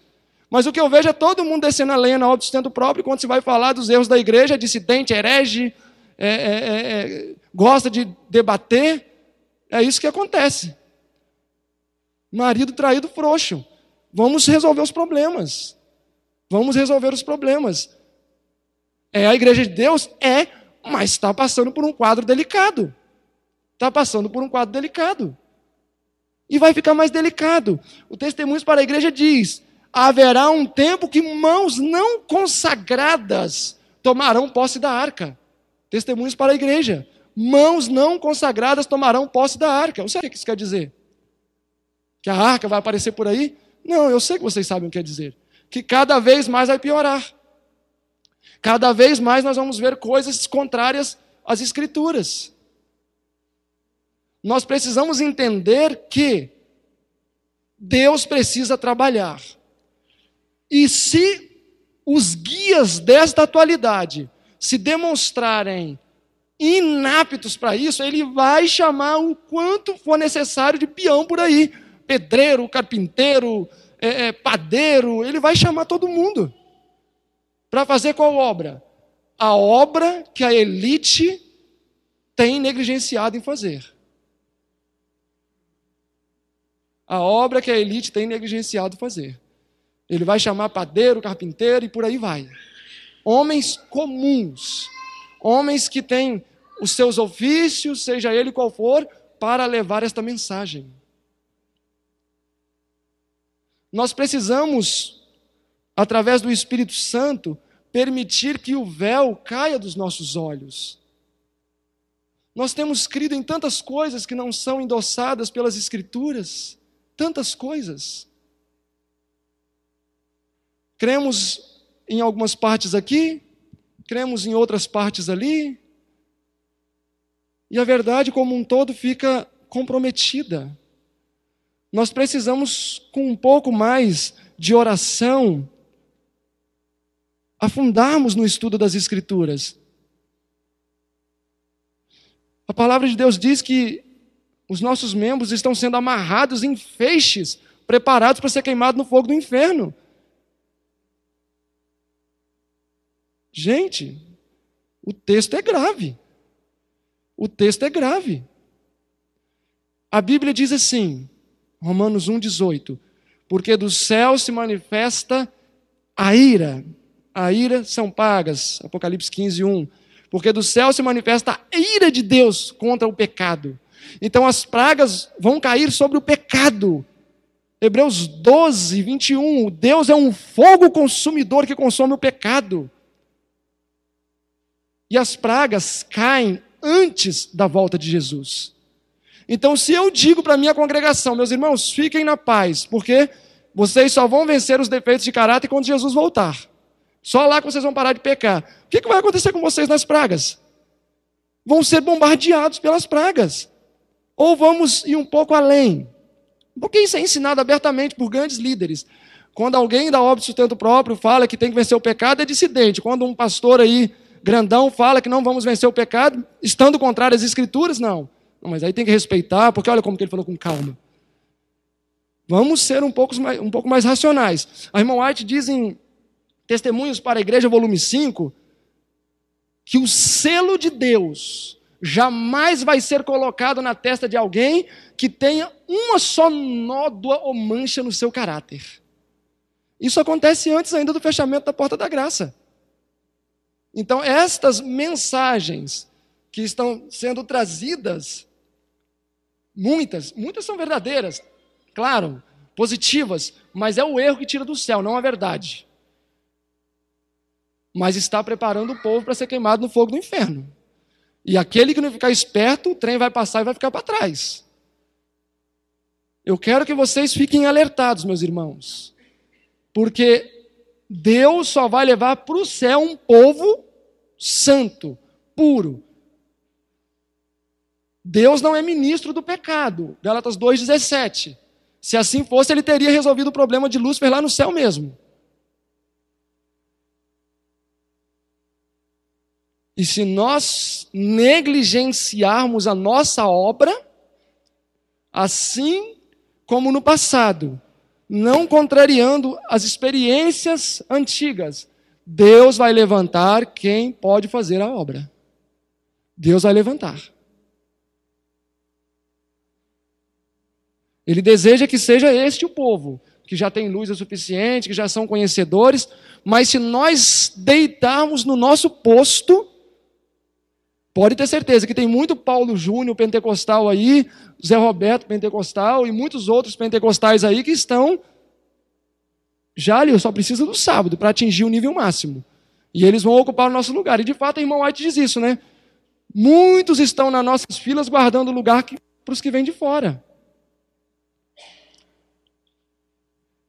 Mas o que eu vejo é todo mundo descendo a lenha na obra de sustento próprio quando se vai falar dos erros da igreja, dissidente, herege, é, é, é, é gosta de debater. É isso que acontece. Marido traído frouxo. Vamos resolver os problemas. Vamos resolver os problemas. É a igreja de Deus? É, mas está passando por um quadro delicado. Está passando por um quadro delicado. E vai ficar mais delicado. O testemunho para a igreja diz: haverá um tempo que mãos não consagradas tomarão posse da arca. Testemunhos para a igreja. Mãos não consagradas tomarão posse da arca. Não sei o que isso quer dizer. Que a arca vai aparecer por aí? Não, eu sei que vocês sabem o que quer é dizer. Que cada vez mais vai piorar. Cada vez mais nós vamos ver coisas contrárias às Escrituras. Nós precisamos entender que Deus precisa trabalhar. E se os guias desta atualidade se demonstrarem inaptos para isso, ele vai chamar o quanto for necessário de peão por aí pedreiro, carpinteiro, é, é, padeiro, ele vai chamar todo mundo. Para fazer qual obra? A obra que a elite tem negligenciado em fazer. A obra que a elite tem negligenciado fazer. Ele vai chamar padeiro, carpinteiro e por aí vai. Homens comuns, homens que têm os seus ofícios, seja ele qual for, para levar esta mensagem. Nós precisamos, através do Espírito Santo, permitir que o véu caia dos nossos olhos. Nós temos crido em tantas coisas que não são endossadas pelas Escrituras, tantas coisas. Cremos em algumas partes aqui, cremos em outras partes ali, e a verdade como um todo fica comprometida. Nós precisamos, com um pouco mais de oração, afundarmos no estudo das Escrituras. A palavra de Deus diz que os nossos membros estão sendo amarrados em feixes, preparados para ser queimados no fogo do inferno. Gente, o texto é grave. O texto é grave. A Bíblia diz assim: Romanos 1,18. Porque do céu se manifesta a ira. A ira são pagas. Apocalipse 15, 1. Porque do céu se manifesta a ira de Deus contra o pecado. Então as pragas vão cair sobre o pecado. Hebreus 12, 21. Deus é um fogo consumidor que consome o pecado. E as pragas caem antes da volta de Jesus. Então, se eu digo para a minha congregação, meus irmãos, fiquem na paz, porque vocês só vão vencer os defeitos de caráter quando Jesus voltar. Só lá que vocês vão parar de pecar. O que, vai acontecer com vocês nas pragas? Vão ser bombardeados pelas pragas. Ou vamos ir um pouco além. Porque isso é ensinado abertamente por grandes líderes. Quando alguém da de sustento próprio fala que tem que vencer o pecado, é dissidente. Quando um pastor aí, grandão, fala que não vamos vencer o pecado, estando contrário às escrituras, não. Mas aí tem que respeitar, porque olha como que ele falou com calma. Vamos ser um pouco mais, um pouco mais racionais. A irmã White diz em Testemunhos para a Igreja, volume 5, que o selo de Deus jamais vai ser colocado na testa de alguém que tenha uma só nódoa ou mancha no seu caráter. Isso acontece antes ainda do fechamento da porta da graça. Então, estas mensagens que estão sendo trazidas Muitas, muitas são verdadeiras, claro, positivas, mas é o erro que tira do céu, não a verdade. Mas está preparando o povo para ser queimado no fogo do inferno. E aquele que não ficar esperto, o trem vai passar e vai ficar para trás. Eu quero que vocês fiquem alertados, meus irmãos, porque Deus só vai levar para o céu um povo santo, puro, Deus não é ministro do pecado. Galatas 2,17. Se assim fosse, ele teria resolvido o problema de Lúcifer lá no céu mesmo. E se nós negligenciarmos a nossa obra, assim como no passado, não contrariando as experiências antigas, Deus vai levantar quem pode fazer a obra. Deus vai levantar. Ele deseja que seja este o povo, que já tem luz o é suficiente, que já são conhecedores, mas se nós deitarmos no nosso posto, pode ter certeza que tem muito Paulo Júnior pentecostal aí, Zé Roberto pentecostal e muitos outros pentecostais aí que estão já ali, só precisa do sábado para atingir o nível máximo. E eles vão ocupar o nosso lugar. E de fato, o irmão White diz isso, né? Muitos estão nas nossas filas guardando lugar para os que vêm de fora.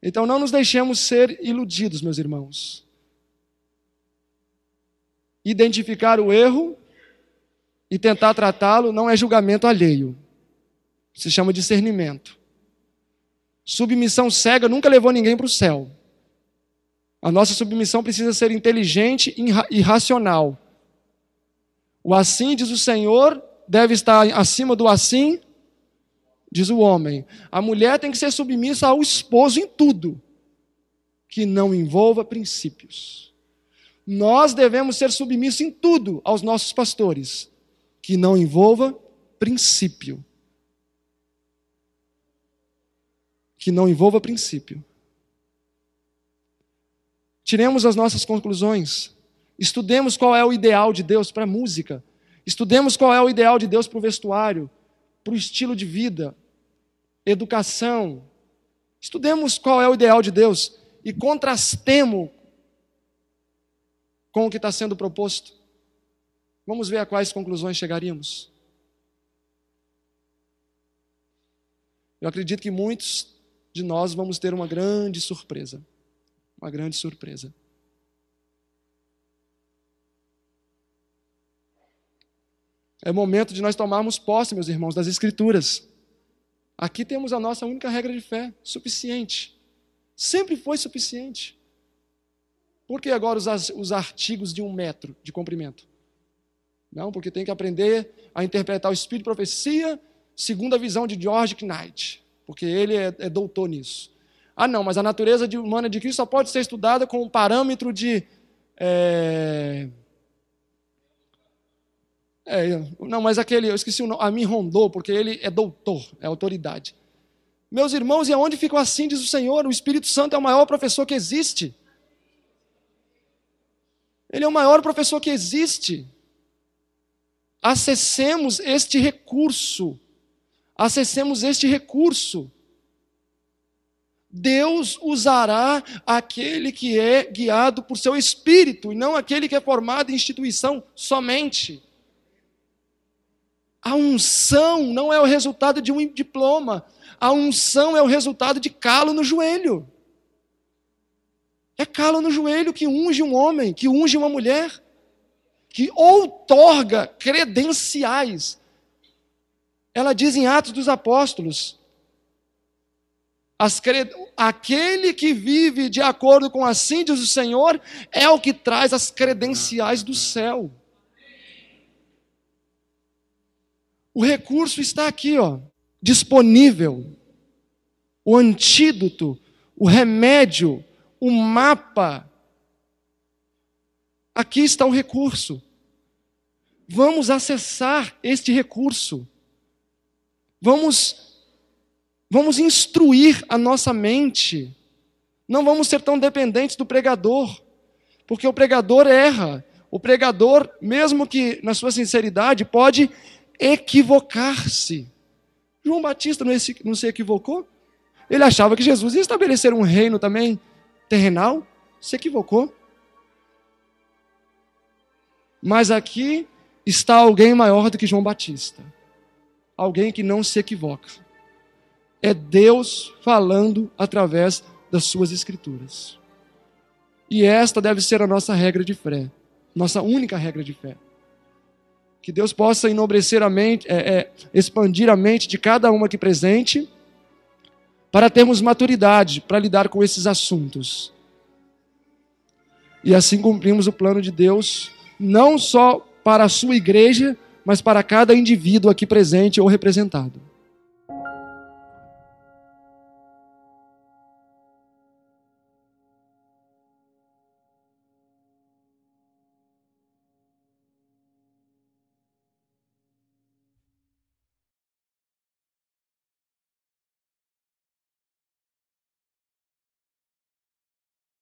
Então não nos deixemos ser iludidos, meus irmãos. Identificar o erro e tentar tratá-lo não é julgamento alheio. Se chama discernimento. Submissão cega nunca levou ninguém para o céu. A nossa submissão precisa ser inteligente e racional. O assim, diz o Senhor, deve estar acima do assim diz o homem. A mulher tem que ser submissa ao esposo em tudo que não envolva princípios. Nós devemos ser submissos em tudo aos nossos pastores que não envolva princípio. Que não envolva princípio. Tiremos as nossas conclusões. Estudemos qual é o ideal de Deus para a música. Estudemos qual é o ideal de Deus para o vestuário, para o estilo de vida, educação. Estudemos qual é o ideal de Deus e contrastemos com o que está sendo proposto. Vamos ver a quais conclusões chegaríamos. Eu acredito que muitos de nós vamos ter uma grande surpresa. Uma grande surpresa. É momento de nós tomarmos posse, meus irmãos, das Escrituras. Aqui temos a nossa única regra de fé, suficiente. Sempre foi suficiente. Por que agora os artigos de um metro de comprimento? Não, porque tem que aprender a interpretar o espírito de profecia segundo a visão de George Knight, porque ele é, é doutor nisso. Ah, não, mas a natureza humana de Cristo só pode ser estudada com o um parâmetro de é, é, não, mas aquele, eu esqueci o nome, a mim rondou, porque ele é doutor, é autoridade. Meus irmãos, e aonde ficou assim, diz o Senhor, o Espírito Santo é o maior professor que existe. Ele é o maior professor que existe. Acessemos este recurso. Acessemos este recurso. Deus usará aquele que é guiado por seu espírito e não aquele que é formado em instituição somente. A unção não é o resultado de um diploma. A unção é o resultado de calo no joelho. É calo no joelho que unge um homem, que unge uma mulher, que outorga credenciais. Ela diz em Atos dos Apóstolos: cred... aquele que vive de acordo com as síndias do Senhor é o que traz as credenciais do céu. O recurso está aqui, ó, disponível. O antídoto, o remédio, o mapa. Aqui está o recurso. Vamos acessar este recurso. Vamos vamos instruir a nossa mente. Não vamos ser tão dependentes do pregador, porque o pregador erra. O pregador, mesmo que na sua sinceridade, pode equivocar-se. João Batista não se equivocou? Ele achava que Jesus ia estabelecer um reino também terrenal, se equivocou. Mas aqui está alguém maior do que João Batista. Alguém que não se equivoca. É Deus falando através das suas escrituras. E esta deve ser a nossa regra de fé, nossa única regra de fé. Que Deus possa enobrecer a mente, é, é, expandir a mente de cada um aqui presente, para termos maturidade para lidar com esses assuntos. E assim cumprimos o plano de Deus, não só para a sua igreja, mas para cada indivíduo aqui presente ou representado.